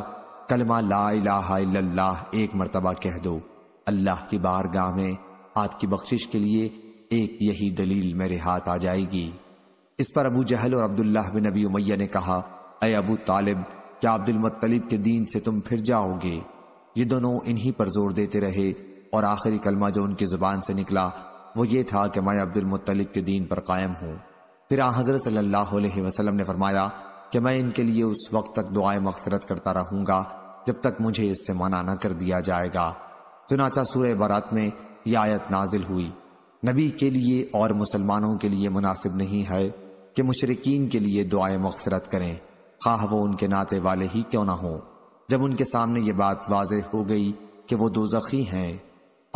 कलमा ला एक मरतबा कह दो अल्लाह की बारगाह में आपकी बख्शिश के लिए एक यही दलील मेरे हाथ आ जाएगी इस पर अबू जहल और अब्दुल्लाह बिन नबी उमैया ने कहा अय अबू तालिब क्या अब्दुल मुत्तलिब के दीन से तुम फिर जाओगे ये दोनों इन्हीं पर जोर देते रहे और आखिरी कलमा जो उनकी जुबान से निकला वो ये था कि मैं अब्दुल मुत्तलिब के दीन पर कायम हूँ फिर हजरत सल्लल्लाहु अलैहि वसल्लम ने फरमाया कि मैं इनके लिए उस वक्त तक दुआएं मगफरत करता रहूंगा जब तक मुझे इससे मना न कर दिया जाएगा चुनाचा सूर्य बारात में यह आयत नाजिल हुई नबी के लिए और मुसलमानों के लिए मुनासिब नहीं है कि मुशरकिन के लिए दुआएं मगफरत करें खाह वो उनके नाते वाले ही क्यों ना हों जब उनके सामने ये बात वाज हो गई कि वो दो जखी हैं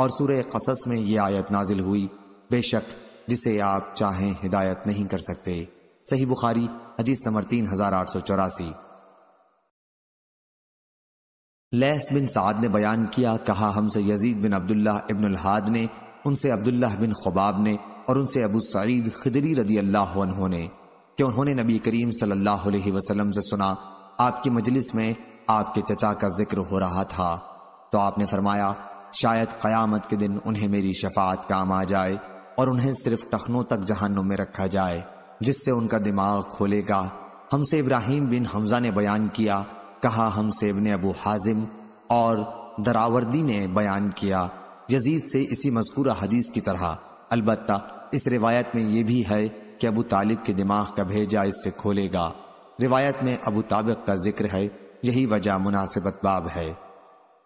और सूर्य कसस में ये आयत नाजिल हुई बेशक जिसे आप चाहें हिदायत नहीं कर सकते सही बुखारी हदीस नंबर तीन हजार आठ सौ चौरासी लैस बिन साद ने बयान किया कहा हमसे यजीद बिन अब्दुल्ला इबन ने उनसे अब्दुल्ला बिन खबाब ने और उनसे अबू सईद खिदरी रदी अल्लाह ने कि उन्होंने नबी करीम सल्लल्लाहु अलैहि वसल्लम से सुना आपकी मजलिस में आपके चचा का जिक्र हो रहा था तो आपने फरमाया शायद क़यामत के दिन उन्हें मेरी शफात काम आ जाए और उन्हें सिर्फ टखनों तक जहानों में रखा जाए जिससे उनका दिमाग खोलेगा हमसे इब्राहिम बिन हमजा ने बयान किया कहा हमसे इबन अबू हाजिम और दरावर्दी ने बयान किया यजीद से इसी मजकूर हदीस की तरह अलबत् इस रिवायत में यह भी है कि अबू तालिब के दिमाग का भेजा इससे खोलेगा रिवायत में अबू ताबिक का जिक्र है यही वजह मुनासिबत बाब है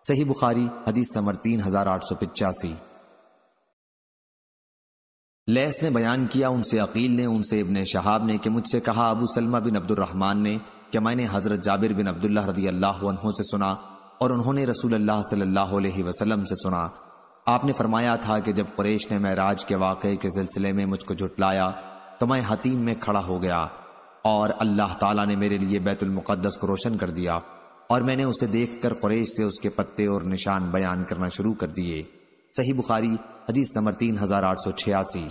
सही बुखारी हदीस नंबर तीन हजार आठ सौ पिचासी लेस ने बयान किया उनसे अकील ने उनसे इबन शहाब ने कि मुझसे कहा अबू सलमा बिन अब्दुलरहमान ने कि मैंने हज़रत जाबिर बिन अब्दुल्ला रदी अल्लाह से सुना और उन्होंने रसूल अल्लाह सल्लल्लाहु अलैहि वसल्लम से सुना आपने फरमाया था कि जब कुरेश ने महराज के वाक़े के सिलसिले में मुझको झुटलाया तो मैं हतीम में खड़ा हो गया और अल्लाह ताला ने मेरे लिए बैतुल मुकद्दस को रोशन कर दिया और मैंने उसे देखकर कुरैश से उसके पत्ते और निशान बयान करना शुरू कर दिए सही बुखारी हदीस नंबर तीन हजार आठ सौ छियासी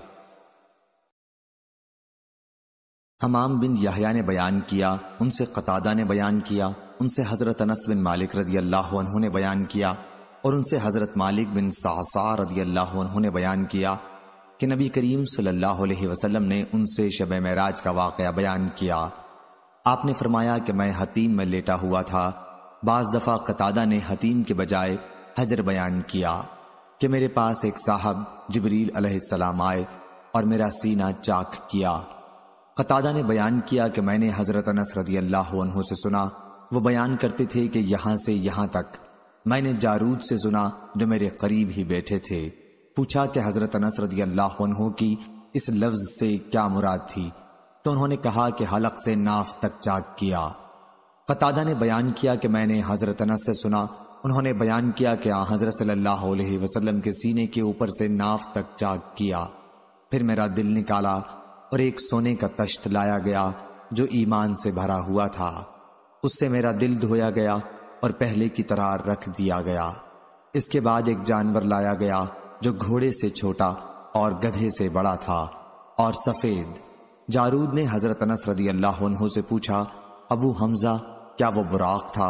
हमाम बिन याहिया ने बयान किया उनसे कतादा ने बयान किया उनसे हज़रत अनस बिन मालिक रदी अल्लाह ने बयान किया और उनसे हज़रत मालिक बिन सासा रदी अल्लाह ने बयान किया कि नबी करीम सल्लल्लाहु अलैहि वसल्लम ने उनसे शब मराज का वाक़ बयान किया आपने फरमाया कि मैं हतीम में लेटा हुआ था बाज़ दफ़ा कतादा ने हतीम के बजाय हजर बयान किया कि मेरे पास एक साहब जबरील अलैहिस्सलाम आए और मेरा सीना चाक किया कतादा ने बयान किया कि मैंने हज़रत अनस रदी अल्लाह से सुना वो बयान करते थे कि यहाँ से यहाँ तक मैंने जारूद से सुना जो मेरे करीब ही बैठे थे पूछा कि हजरत अनस रदी अल्लाह की इस लफ्ज से क्या मुराद थी तो उन्होंने कहा कि हलक से नाफ तक चाक किया कतादा ने बयान किया कि मैंने हजरत अनस से सुना उन्होंने बयान किया कि आ हजरत सल्लल्लाहु अलैहि वसल्लम के सीने के ऊपर से नाफ तक चाक किया फिर मेरा दिल निकाला और एक सोने का तश्त लाया गया जो ईमान से भरा हुआ था उससे मेरा दिल धोया गया और पहले की तरह रख दिया गया इसके बाद एक जानवर लाया गया जो घोड़े से छोटा और गधे से बड़ा था और सफेद जारूद ने हजरत अनस रदी अल्लाह से पूछा अबू हमजा क्या वो बुराक था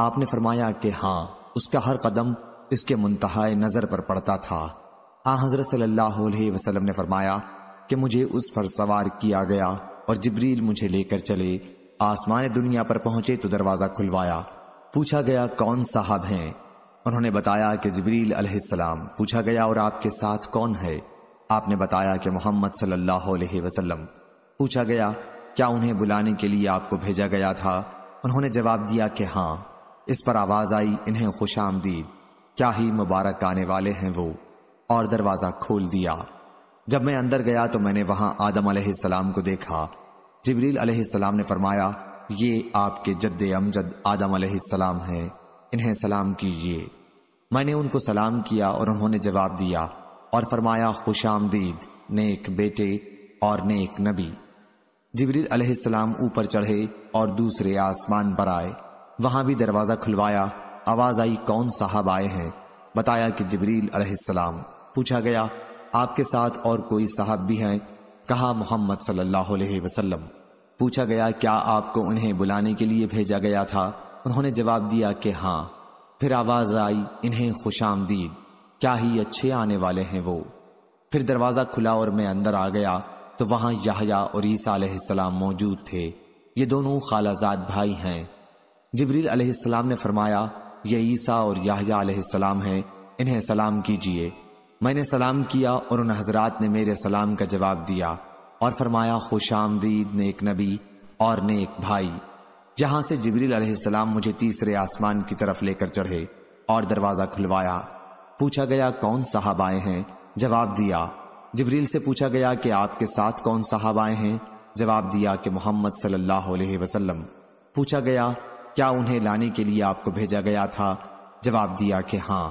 आपने फरमाया कि हाँ उसका हर कदम इसके मुंतहा नजर पर पड़ता था आ हजरत सल्लल्लाहु अलैहि वसल्लम ने फरमाया कि मुझे उस पर सवार किया गया और जबरील मुझे लेकर चले आसमान दुनिया पर पहुंचे तो दरवाजा खुलवाया पूछा गया कौन साहब हैं उन्होंने बताया कि जबरील अलैहिस्सलाम पूछा गया और आपके साथ कौन है आपने बताया कि मोहम्मद सल्लल्लाहु अलैहि वसल्लम पूछा गया क्या उन्हें बुलाने के लिए आपको भेजा गया था उन्होंने जवाब दिया कि हाँ इस पर आवाज़ आई इन्हें खुश आमदीद क्या ही मुबारक आने वाले हैं वो और दरवाज़ा खोल दिया जब मैं अंदर गया तो मैंने वहां आदम अलैहिस्सलाम को देखा जबरील अलैहिस्सलाम ने फरमाया ये आपके जद्द अमजद आदम अलैहिस्सलाम हैं इन्हें सलाम कीजिए मैंने उनको सलाम किया और उन्होंने जवाब दिया और फरमाया खुश आमदीद नेक बेटे और नेक नबी जबरील अलैहिस्सलाम ऊपर चढ़े और दूसरे आसमान पर आए वहां भी दरवाज़ा खुलवाया आवाज़ आई कौन साहब आए हैं बताया कि जबरील अलैहिस्सलाम पूछा गया आपके साथ और कोई साहब भी हैं कहा मोहम्मद सल्लल्लाहु अलैहि वसल्लम पूछा गया क्या आपको उन्हें बुलाने के लिए भेजा गया था उन्होंने जवाब दिया कि हाँ फिर आवाज आई इन्हें खुश क्या ही अच्छे आने वाले हैं वो फिर दरवाजा खुला और मैं अंदर आ गया तो वहां याहया और ईसा मौजूद थे ये दोनों खालाजाद भाई हैं जबरील अलैहिस्सलाम ने फरमाया ये ईसा और याहया अलैहिस्सलाम हैं इन्हें सलाम कीजिए मैंने सलाम किया और उन हजरात ने मेरे सलाम का जवाब दिया और फरमाया खुश आमदीद नेक नबी और नेक भाई जहां से जबरील अलैहिस्सलाम मुझे तीसरे आसमान की तरफ लेकर चढ़े और दरवाज़ा खुलवाया पूछा गया कौन साहब आए हैं जवाब दिया जबरील से पूछा गया कि आपके साथ कौन साहब आए हैं जवाब दिया कि मोहम्मद सल्लल्लाहु अलैहि वसल्लम पूछा गया क्या उन्हें लाने के लिए आपको भेजा गया था जवाब दिया कि हाँ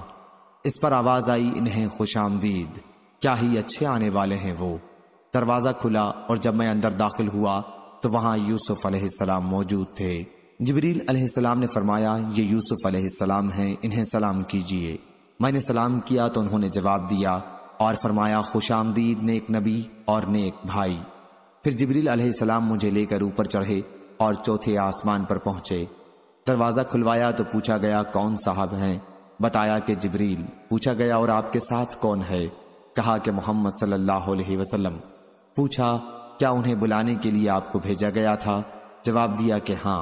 इस पर आवाज आई इन्हें खुश आमदीद क्या ही अच्छे आने वाले हैं वो दरवाज़ा खुला और जब मैं अंदर दाखिल हुआ तो वहां यूसुफ अलैहिस्सलाम मौजूद थे जबरील अलैहिस्सलाम ने फरमाया ये यूसुफ अलैहिस्सलाम हैं इन्हें सलाम कीजिए मैंने सलाम किया तो उन्होंने जवाब दिया और फरमाया खुश आमदीद नेक नबी और नेक भाई फिर जबरील अलैहिस्सलाम मुझे लेकर ऊपर चढ़े और चौथे आसमान पर पहुंचे दरवाज़ा खुलवाया तो पूछा गया कौन साहब हैं बताया कि जबरील पूछा गया और आपके साथ कौन है कहा कि मोहम्मद सल्लल्लाहु अलैहि वसल्लम पूछा क्या उन्हें बुलाने के लिए आपको भेजा गया था जवाब दिया कि हाँ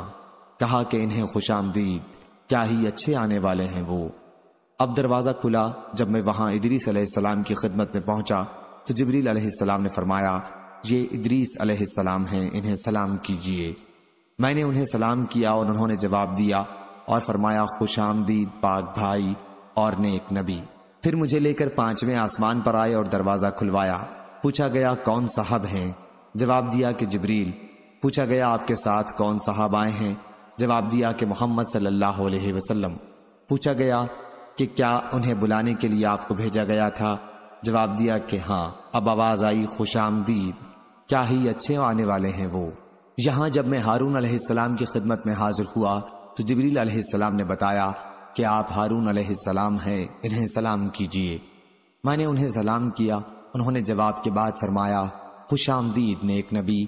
कहा कि इन्हें खुश क्या ही अच्छे आने वाले हैं वो अब दरवाज़ा खुला जब मैं वहाँ इदरीस सलाम की खिदमत में पहुँचा तो जबरील सलाम ने फरमाया ये इदरीस सलाम हैं इन्हें सलाम कीजिए मैंने उन्हें सलाम किया और उन्होंने जवाब दिया और फरमाया खुश आमदीद पाक भाई और नेक नबी फिर मुझे लेकर पांचवें आसमान पर आए और दरवाज़ा खुलवाया पूछा गया कौन साहब हैं जवाब दिया कि जबरील पूछा गया आपके साथ कौन साहब आए हैं जवाब दिया कि मोहम्मद सल्लल्लाहु अलैहि वसल्लम पूछा गया कि क्या उन्हें बुलाने के लिए आपको भेजा गया था जवाब दिया कि हाँ अब आवाज़ आई खुश क्या ही अच्छे आने वाले हैं वो यहाँ जब मैं हारून अलैहिस्सलाम की खिदमत में हाजिर हुआ तो जबरील अलैहिस्सलाम ने बताया कि आप हारून अलैहिस्सलाम हैं इन्हें सलाम कीजिए मैंने उन्हें सलाम किया उन्होंने जवाब के बाद फरमाया खुश आमदीद नेक नबी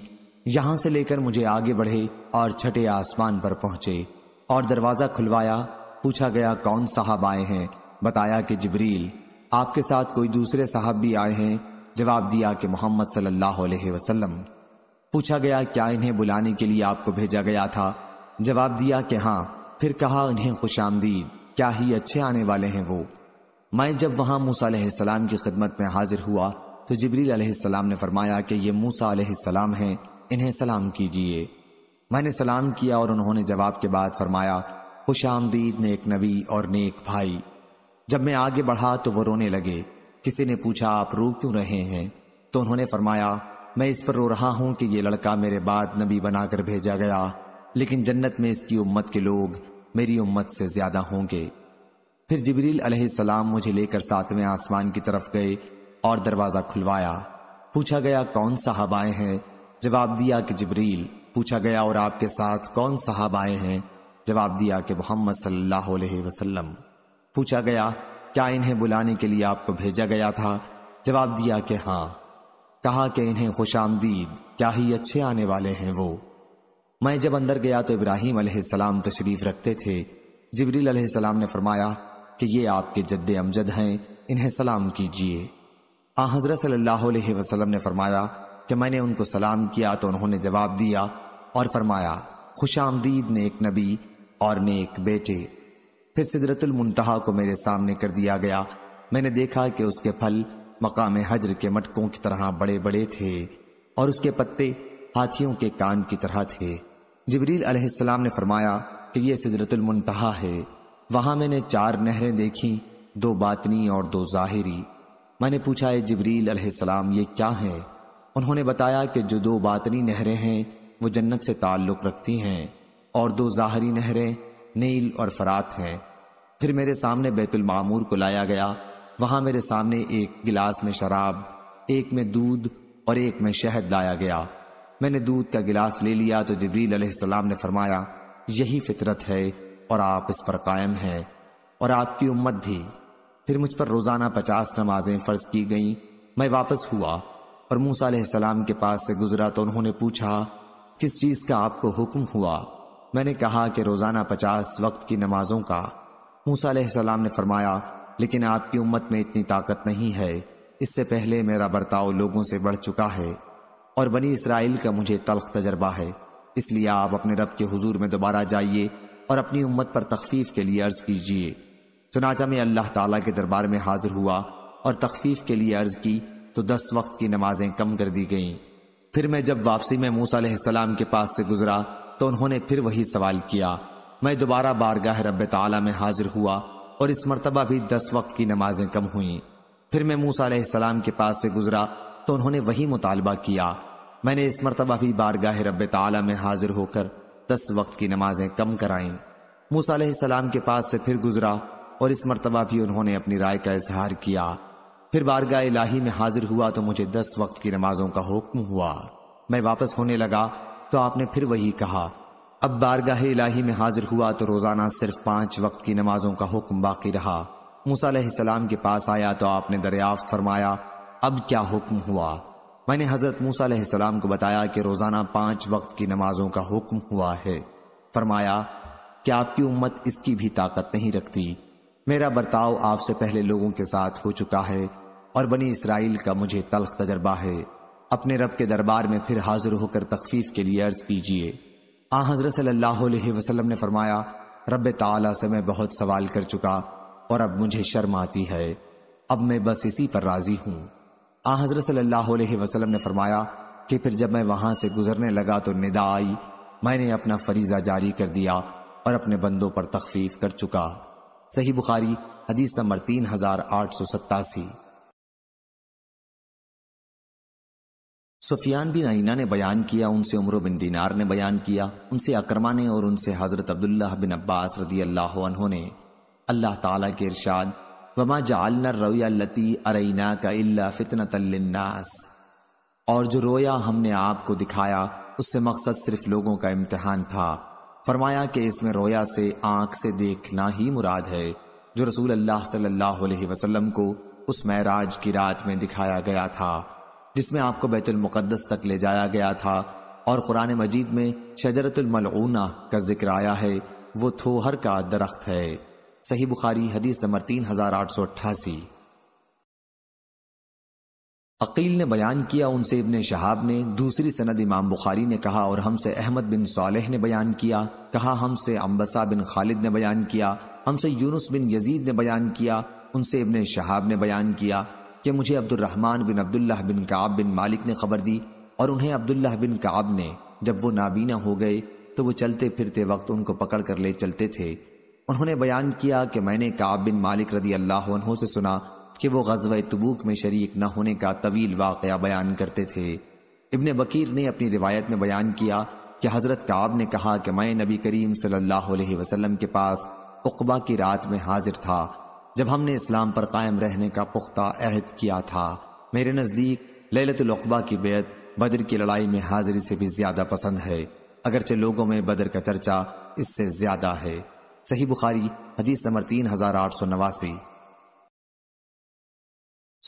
यहाँ से लेकर मुझे आगे बढ़े और छठे आसमान पर पहुंचे और दरवाज़ा खुलवाया पूछा गया कौन साहब आए हैं बताया कि जबरील आपके साथ कोई दूसरे साहब भी आए हैं जवाब दिया कि मोहम्मद सल्लल्लाहु अलैहि वसल्लम पूछा गया क्या इन्हें बुलाने के लिए आपको भेजा गया था जवाब दिया कि हाँ फिर कहा इन्हें खुश आमदीद क्या ही अच्छे आने वाले हैं वो मैं जब वहां मूसा की खिदमत में हाजिर हुआ तो जबरील अलैहिस्सलाम ने फरमाया कि ये मूसा अलैहिस्सलाम हैं इन्हें सलाम कीजिए मैंने सलाम किया और उन्होंने जवाब के बाद फरमाया खुश आमदीद नेक नबी और नेक भाई जब मैं आगे बढ़ा तो वो रोने लगे किसी ने पूछा आप रो क्यों रहे हैं तो उन्होंने फरमाया मैं इस पर रो रहा हूं कि ये लड़का मेरे बाद नबी बनाकर भेजा गया लेकिन जन्नत में इसकी उम्मत के लोग मेरी उम्मत से ज्यादा होंगे फिर जबरील अलैहिस्सलाम मुझे लेकर सातवें आसमान की तरफ गए और दरवाजा खुलवाया पूछा गया कौन साहब आए हैं जवाब दिया कि जबरील पूछा गया और आपके साथ कौन साहब आए हैं जवाब दिया कि मोहम्मद सल्लल्लाहु अलैहि वसल्लम पूछा गया क्या इन्हें बुलाने के लिए आपको भेजा गया था जवाब दिया कि हाँ कहा कि इन्हें खुश आमदीद क्या ही अच्छे आने वाले हैं वो मैं जब अंदर गया तो इब्राहिम अलैहिस्सलाम तशरीफ रखते थे जबरील अलैहिस्सलाम ने फरमाया कि ये आपके जद्द अमजद हैं इन्हें सलाम कीजिए आ हजरत सल्लाम वसल्लम ने फरमाया कि मैंने उनको सलाम किया तो उन्होंने जवाब दिया और फरमाया खुश आमदीद नेक नबी और नेक बेटे फिर सिदरतुल मुंतहा को मेरे सामने कर दिया गया मैंने देखा कि उसके फल मकाम हजर के मटकों की तरह बड़े बड़े थे और उसके पत्ते हाथियों के कान की तरह थे जबरील अलैहिस्सलाम ने फरमाया कि यह सिदरतुल मुंतहा है वहां मैंने चार नहरें देखी दो बातनी और दो जाहिरी मैंने पूछा है जबरील अलैहिस्सलाम ये क्या है उन्होंने बताया कि जो दो बातनी नहरें हैं वो जन्नत से ताल्लुक़ रखती हैं और दो ज़ाहरी नहरें नील और फरात हैं फिर मेरे सामने बैतुलमामूर को लाया गया वहाँ मेरे सामने एक गिलास में शराब एक में दूध और एक में शहद लाया गया मैंने दूध का गिलास ले लिया तो जबरील अलैहिस्सलाम ने फरमाया यही फितरत है और आप इस पर कायम हैं और आपकी उम्मत भी फिर मुझ पर रोज़ाना पचास नमाजें फ़र्ज की गईं मैं वापस हुआ और मूसा सलाम के पास से गुजरा तो उन्होंने पूछा किस चीज़ का आपको हुक्म हुआ मैंने कहा कि रोज़ाना पचास वक्त की नमाजों का मूसा सलाम ने फरमाया लेकिन आपकी उम्मत में इतनी ताकत नहीं है इससे पहले मेरा बर्ताव लोगों से बढ़ चुका है और बनी इसराइल का मुझे तलख तजर्बा है इसलिए आप अपने रब के हजूर में दोबारा जाइए और अपनी उम्मत पर तखफीफ के लिए अर्ज कीजिए चुनाचा में अल्लाह ताला के दरबार में हाजिर हुआ और तखफीफ के लिए अर्ज की तो दस वक्त की नमाजें कम कर दी गईं फिर मैं जब वापसी में मूसा सलाम के पास से गुजरा तो उन्होंने फिर वही सवाल किया मैं दोबारा बारगाह रब ताला में हाजिर हुआ और इस मरतबा भी दस वक्त की नमाजें कम हुईं फिर मैं मूसा सलाम के पास से गुजरा तो उन्होंने वही मुतालबा किया मैंने इस मरतबा भी बारगाह रब ताला में हाजिर होकर दस वक्त की नमाजें कम कराईं मूसा सलाम के पास से फिर गुजरा और इस मरतबा भी उन्होंने अपनी राय का इजहार किया फिर बारगा इलाही में हाजिर हुआ तो मुझे दस वक्त की नमाजों का हुक्म हुआ मैं वापस होने लगा तो आपने फिर वही कहा अब बारगाह इलाही में हाजिर हुआ तो रोज़ाना सिर्फ पांच वक्त की नमाजों का हुक्म बाकी रहा मूसा के पास आया तो आपने दरियाफ्त फरमाया अब क्या हुक्म हुआ मैंने हज़रत मूसा को बताया कि रोज़ाना पांच वक्त की नमाजों का हुक्म हुआ है फरमाया कि आपकी उम्मत इसकी भी ताकत नहीं रखती मेरा बर्ताव आपसे पहले लोगों के साथ हो चुका है और बनी इसराइल का मुझे तलख तजर्बा है अपने रब के दरबार में फिर हाजिर होकर तकफीफ के लिए अर्ज कीजिए आ हजरत सल्लाम ने फरमाया रब ताला से मैं बहुत सवाल कर चुका और अब मुझे शर्म आती है अब मैं बस इसी पर राजी हूँ आ हजरत सल्लाम ने फरमाया कि फिर जब मैं वहां से गुजरने लगा तो निदा आई मैंने अपना फरीजा जारी कर दिया और अपने बंदों पर तखफीफ कर चुका सही बुखारी हदीस नंबर तीन हजार आठ सौ सत्तासी सुफियान बिन आईना ने बयान किया उनसे उम्र बिन दीनार ने बयान किया उनसे अक्रमा ने और उनसे हजरत अब्दुल्ला बिन अब्बास रदी अल्लाह ने अल्लाह ताला के इरशाद वमा जालनर रोया लती अरैना का इल्ला फितन तल्लिन्नास और जो रोया हमने आपको दिखाया उससे मकसद सिर्फ लोगों का इम्तहान था फरमाया कि इसमें रोया से आंख से देखना ही मुराद है जो रसूल अल्लाह सल्लल्लाहु अलैहि वसल्लम को उस महराज की रात में दिखाया गया था जिसमें आपको बैतुल मुकद्दस तक ले जाया गया था और कुरान मजीद में शजरतुल मलऊना का जिक्र आया है वो थोहर का दरख्त है सही बुखारी हदीस नंबर तीन हजार आठ सौ अट्ठासी अकील ने बयान किया उनसे इबन शहाब ने दूसरी सनद इमाम बुखारी ने कहा और हमसे अहमद बिन सालेह ने बयान किया कहा हमसे अम्बसा बिन खालिद ने बयान किया हमसे यूनुस बिन यजीद ने बयान किया उनसे इबन शहाब ने बयान किया कि मुझे अब्दुलरहमान बिन अब्दुल्लाह बिन काब बिन मालिक ने खबर दी और उन्हें अब्दुल्ला बिन काब ने जब वो नाबीना हो गए तो वो चलते फिरते वक्त उनको पकड़ कर ले चलते थे उन्होंने बयान किया कि मैंने काब बिन मालिक रदी अल्लाह से सुना कि वो गजब तबूक में शरीक न होने का तवील वाक़ बयान करते थे इबन बकीर ने अपनी रिवायत में बयान किया कि हज़रत काब ने कहा कि मैं नबी करीम सल्लल्लाहु अलैहि वसल्लम के पास उकबा की रात में हाजिर था जब हमने इस्लाम पर कायम रहने का पुख्ता अहद किया था मेरे नज़दीक ललितबा की बेत बदर की लड़ाई में हाजिरी से भी ज़्यादा पसंद है अगरचे लोगों में बदर का चर्चा इससे ज़्यादा है सही बुखारी हदीस नंबर तीन हज़ार आठ सौ नवासी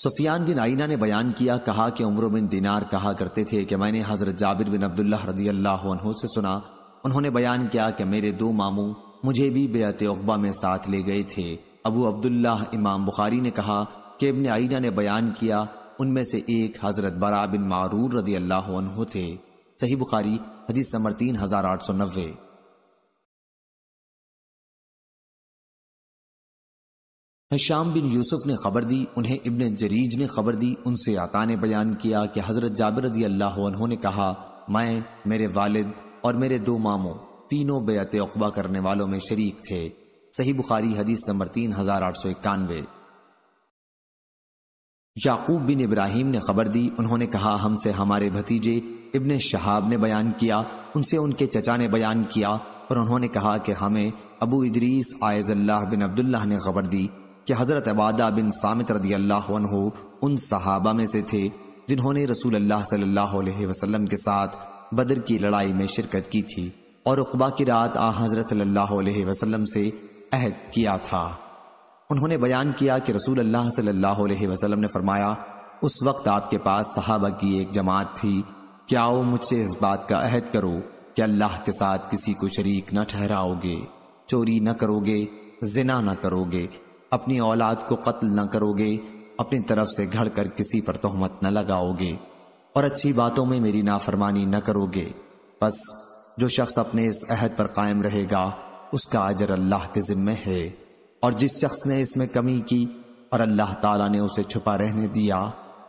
सुफियान बिन आईना ने बयान किया कहा कि उम्र बिन दिनार कहा करते थे कि मैंने हजरत जाबिर बिन अब्दुल्ला रदी अल्लाह से सुना उन्होंने बयान किया कि मेरे दो मामू मुझे भी बेत अकबा में साथ ले गए थे अबू अब्दुल्ला इमाम बुखारी ने कहा कि इबन आईना ने बयान किया उनमें से एक हजरत बरा बिन मारूर रदी अल्लाह थे सही बुखारी हदीस समर तीन हजार आठ सौ नब्बे हशाम बिन यूसुफ ने खबर दी उन्हें इबन जरीज ने खबर दी उनसे आता ने बयान किया कि हज़रत जाबिर उन्होंने अल्लाह कहा मैं मेरे वालिद और मेरे दो मामों तीनों बेत अकबा करने वालों में शरीक थे सही बुखारी हदीस नंबर तीन हजार आठ सौ इक्यानवे याकूब बिन इब्राहिम ने खबर दी उन्होंने कहा हमसे हमारे भतीजे इब्ने शहाब ने बयान किया उनसे उनके चचा ने बयान किया और उन्होंने कहा कि हमें अबू इदरीस अल्लाह बिन अब्दुल्लाह ने खबर दी कि हज़रत अबादा बिन सामित रदी अल्लाह उन सहाबा में से थे जिन्होंने रसूल अल्लाह सल्लल्लाहु अलैहि वसल्लम के साथ बदर की लड़ाई में शिरकत की थी और उकबा की रात आ हज़रत सल्लल्लाहु अलैहि वसल्लम से अहद किया था उन्होंने बयान किया कि रसूल अल्लाह सल्लल्लाहु अलैहि वसल्लम ने फरमाया उस वक्त आपके पास सहाबा की एक जमात थी क्या वो मुझसे इस बात का अहद करो कि अल्लाह के साथ किसी को शरीक न ठहराओगे चोरी न करोगे जिना न करोगे अपनी औलाद को कत्ल न करोगे अपनी तरफ से घड़ कर किसी पर तोहमत न लगाओगे और अच्छी बातों में मेरी नाफरमानी न करोगे बस जो शख्स अपने इस अहद पर कायम रहेगा उसका अजर अल्लाह के ज़िम्मे है और जिस शख्स ने इसमें कमी की और अल्लाह ताला ने उसे छुपा रहने दिया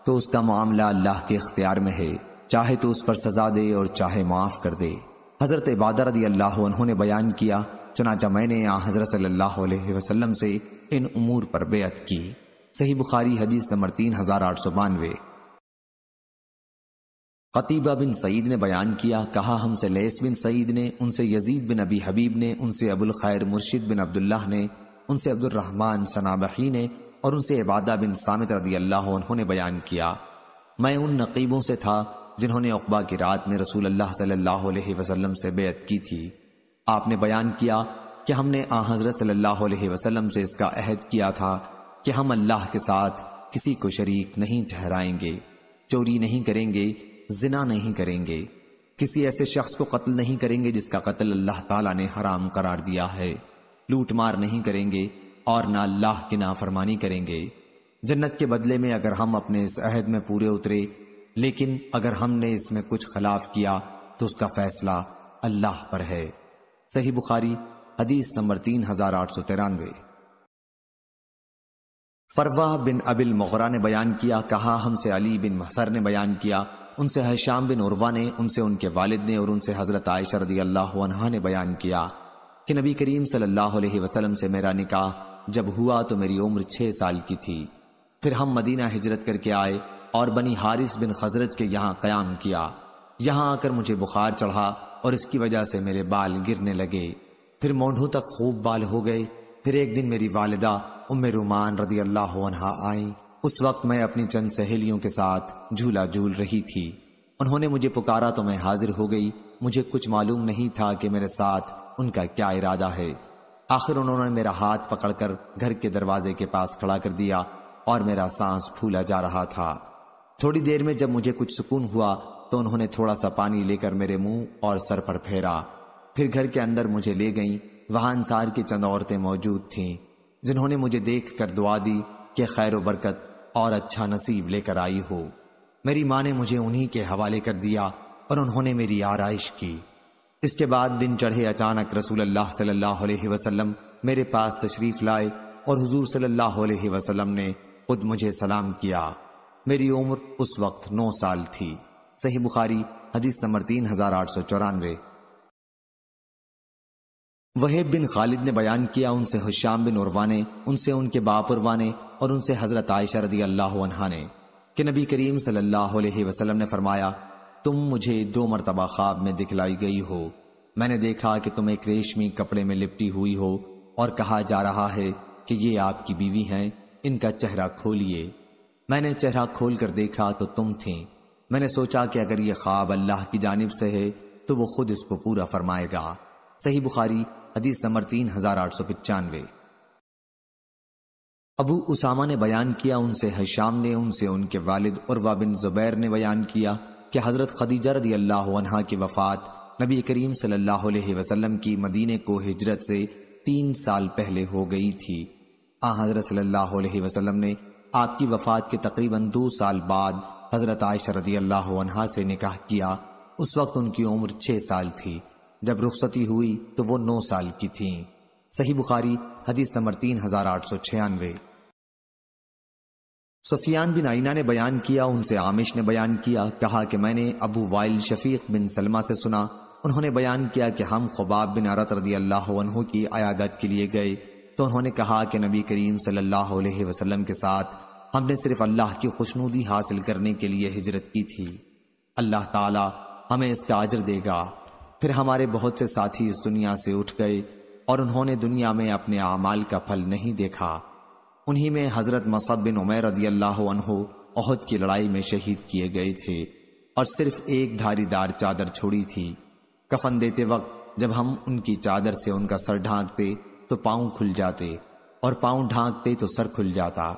तो उसका मामला अल्लाह के इख्तियार में है चाहे तो उस पर सजा दे और चाहे माफ़ कर दे हज़रत इबादा रदी अल्लाह उन्होंने बयान किया चुनाचा मैंने यहाँ हज़रत सल्लल्लाहु से इन उमूर पर बेत की सही बुखारी हदीस नंबर तीन हजार आठ सौ बानवे कतीबा बिन सईद ने बयान किया कहा हमसे लेस बिन सईद ने उनसे यजीद बिन अबी हबीब ने उनसे अबुल खैर मुर्शिद बिन अब्दुल्लाह ने उनसे अब्दुलरहमान सनाबही ने और उनसे इबादा बिन सामित रदी अल्लाह उन्होंने बयान किया मैं उन नकीबों से था जिन्होंने अकबा की रात में रसूल अल्लाह सल्लल्लाहु वसलम से बेत की थी आपने बयान किया कि हमने आ हज़रत सल्लल्लाहु वसल्लम से इसका अहद किया था कि हम अल्लाह के साथ किसी को शरीक नहीं ठहराएंगे चोरी नहीं करेंगे जिना नहीं करेंगे किसी ऐसे शख्स को कत्ल नहीं करेंगे जिसका कत्ल अल्लाह ताला ने हराम करार दिया है लूट मार नहीं करेंगे और ना अल्लाह की नाफरमानी करेंगे जन्नत के बदले में अगर हम अपने इस अहद में पूरे उतरे लेकिन अगर हमने इसमें कुछ खिलाफ किया तो उसका फैसला अल्लाह पर है सही बुखारी हदीस नंबर तीन हजार आठ सौ तिरानवे फरवा बिन अबिल मोहरा ने बयान किया कहा हमसे अली बिन महसर ने बयान किया उनसे हैशाम बिन उर्वा ने उनसे उनके वालिद ने और उनसे हजरत आयशा रदी अल्लाह ने बयान किया कि नबी करीम सल्लल्लाहु अलैहि वसल्लम से मेरा निकाह जब हुआ तो मेरी उम्र छः साल की थी फिर हम मदीना हिजरत करके आए और बनी हारिस बिन खजरत के यहाँ क्याम किया यहाँ आकर मुझे बुखार चढ़ा और इसकी वजह से मेरे बाल गिरने लगे फिर मोंढों तक खूब बाल हो गए फिर एक दिन मेरी वालदा उम्म रुमान रदी अल्लाह आई उस वक्त मैं अपनी चंद सहेलियों के साथ झूला झूल रही थी उन्होंने मुझे पुकारा तो मैं हाजिर हो गई मुझे कुछ मालूम नहीं था कि मेरे साथ उनका क्या इरादा है आखिर उन्होंने मेरा हाथ पकड़कर घर के दरवाजे के पास खड़ा कर दिया और मेरा सांस फूला जा रहा था थोड़ी देर में जब मुझे कुछ सुकून हुआ तो उन्होंने थोड़ा सा पानी लेकर मेरे मुंह और सर पर फेरा फिर घर के अंदर मुझे ले गईं वहां अंसार की चंद औरतें मौजूद थीं जिन्होंने मुझे देख कर दुआ दी कि खैर बरकत और अच्छा नसीब लेकर आई हो मेरी माँ ने मुझे उन्हीं के हवाले कर दिया और उन्होंने मेरी आरइश की इसके बाद दिन चढ़े अचानक रसूल अल्लाह सल्लल्लाहु अलैहि वसल्लम मेरे पास तशरीफ़ लाए और हुजूर सल्लल्लाहु अलैहि वसल्लम ने खुद मुझे सलाम किया मेरी उम्र उस वक्त नौ साल थी सही बुखारी हदीस नंबर तीन हजार आठ सौ चौरानवे वहीब बिन खालिद ने बयान किया उनसे हुशाम बिन उर्वा ने उनसे उनके बाप ने और उनसे हज़रत आयशा रदी अल्लाह ने कि नबी करीम सल्लल्लाहु अलैहि वसल्लम ने फरमाया तुम मुझे दो मरतबा ख्वाब में दिखलाई गई हो मैंने देखा कि तुम एक रेशमी कपड़े में लिपटी हुई हो और कहा जा रहा है कि ये आपकी बीवी हैं इनका चेहरा खोलिए मैंने चेहरा खोल कर देखा तो तुम थी मैंने सोचा कि अगर ये ख्वाब अल्लाह की जानब से है तो वो खुद इसको पूरा फरमाएगा सही बुखारी हदीस नंबर तीन हजार आठ सौ पिचानवे अबू उसामा ने बयान किया उनसे हशाम ने उनसे उनके वालिद और वाबिन जुबैर ने बयान किया कि हज़रत खदीजा रदी अल्लाह की वफ़ात नबी करीम सल्लल्लाहु अलैहि वसल्लम की मदीने को हिजरत से तीन साल पहले हो गई थी आ हज़रत सल्लल्लाहु अलैहि वसल्लम ने आपकी वफ़ात के तकरीबन दो साल बाद हज़रत आयशा रदी अल्लाह से निकाह किया उस वक्त उनकी उम्र छः साल थी जब रुखसती हुई तो वो नौ साल की थी सही बुखारी हदीस नंबर तीन हजार आठ सौ छियानवे सुफियान बिन आइना ने बयान किया उनसे आमिश ने बयान किया कहा कि मैंने Abu Wail Shafiq bin Salma से सुना उन्होंने बयान किया कि हम खुबाब बिन अरत रदी अल्लाह की अयादत के लिए गए तो उन्होंने कहा कि नबी करीम सल्लल्लाहु अलैहि वसल्लम के साथ हमने सिर्फ अल्लाह की खुशनुदी हासिल करने के लिए हिजरत की थी अल्लाह ताला हमें इसका आजर देगा फिर हमारे बहुत से साथी इस दुनिया से उठ गए और उन्होंने दुनिया में अपने आमाल का फल नहीं देखा उन्हीं में हजरत मसब बिन उमैर रदी अहद की लड़ाई में शहीद किए गए थे और सिर्फ एक धारीदार चादर छोड़ी थी कफन देते वक्त जब हम उनकी चादर से उनका सर ढांकते तो पाँव खुल जाते और पाँव ढांकते तो सर खुल जाता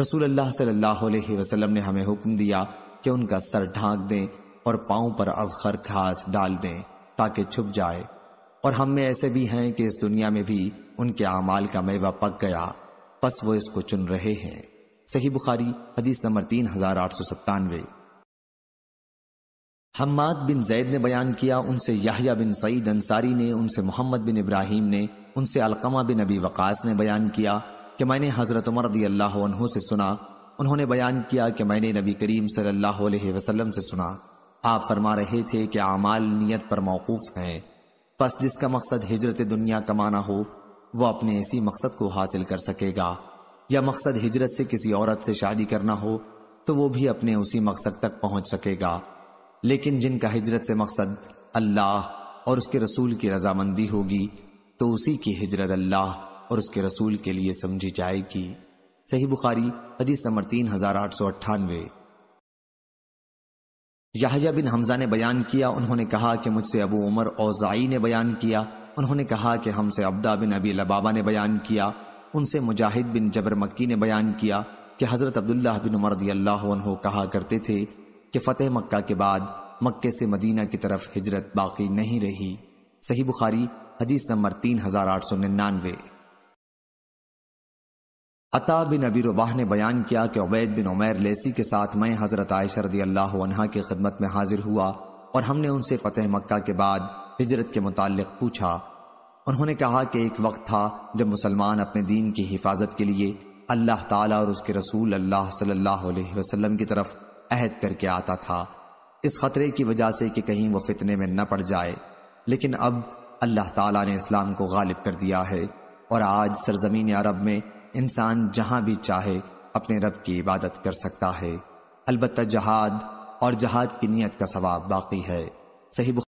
रसूल अल्लाह सल्लल्लाहु अलैहि वसल्लम ने हमें हुक्म दिया कि उनका सर ढांक दें और पाँव पर अजखर घास डाल दें ताकि छुप जाए और हम में ऐसे भी हैं कि इस दुनिया में भी उनके अमाल का मेवा पक गया बस वो इसको चुन रहे हैं सही बुखारी हदीस नंबर तीन हजार आठ सौ सत्तानवे हम्माद बिन जैद ने बयान किया उनसे याहिया बिन सईद अंसारी ने उनसे मोहम्मद बिन इब्राहिम ने उनसे अलकमा बिन अबी वकास ने बयान किया कि मैंने हज़रत उमर रदी अल्लाह से सुना उन्होंने बयान किया कि मैंने नबी करीम सल्लल्लाहु अलैहि वसल्लम से सुना आप फरमा रहे थे कि आमाल नीयत पर मौकूफ हैं बस जिसका मकसद हिजरत दुनिया कमाना हो वह अपने इसी मकसद को हासिल कर सकेगा या मकसद हिजरत से किसी औरत से शादी करना हो तो वो भी अपने उसी मकसद तक पहुंच सकेगा लेकिन जिनका हिजरत से मकसद अल्लाह और उसके रसूल की रजामंदी होगी तो उसी की हिजरत अल्लाह और उसके रसूल के लिए समझी जाएगी सही बुखारी हदीस नंबर तीन हजार आठ सौ अट्ठानवे याहिया बिन हमजा ने बयान किया उन्होंने कहा कि मुझसे अबू उमर औजाई ने बयान किया उन्होंने कहा कि हमसे अब्दा बिन अबी लबाबा ने बयान किया उनसे मुजाहिद बिन जबर मक्की ने बयान किया कि हज़रत अब्दुल्ला बिन उमर रजील्ला कहा करते थे कि फ़तेह मक्का के बाद मक्के से मदीना की तरफ हिजरत बाकी नहीं रही सही बुखारी हदीस नंबर तीन हज़ार आठ सौ निन्यानवे अता बिन अबी रुबाह ने बयान किया कि उबैद बिन उमैर लेसी के साथ मैं हज़रत आयशा रदी अल्लाह की खिदमत में हाजिर हुआ और हमने उनसे फ़तेह मक्का के बाद हिजरत के मुतालिक पूछा उन्होंने कहा कि एक वक्त था जब मुसलमान अपने दीन की हिफाजत के लिए अल्लाह ताला और उसके रसूल अल्लाह सल्लल्लाहु अलैहि वसल्लम की तरफ अहद करके आता था इस ख़तरे की वजह से कि कहीं वो फितने में न पड़ जाए लेकिन अब अल्लाह ताला ने इस्लाम को गालिब कर दिया है और आज सरजमीन अरब में इंसान जहां भी चाहे अपने रब की इबादत कर सकता है अलबत् जहाद और जहाद की नीयत का सवाब बाकी है सही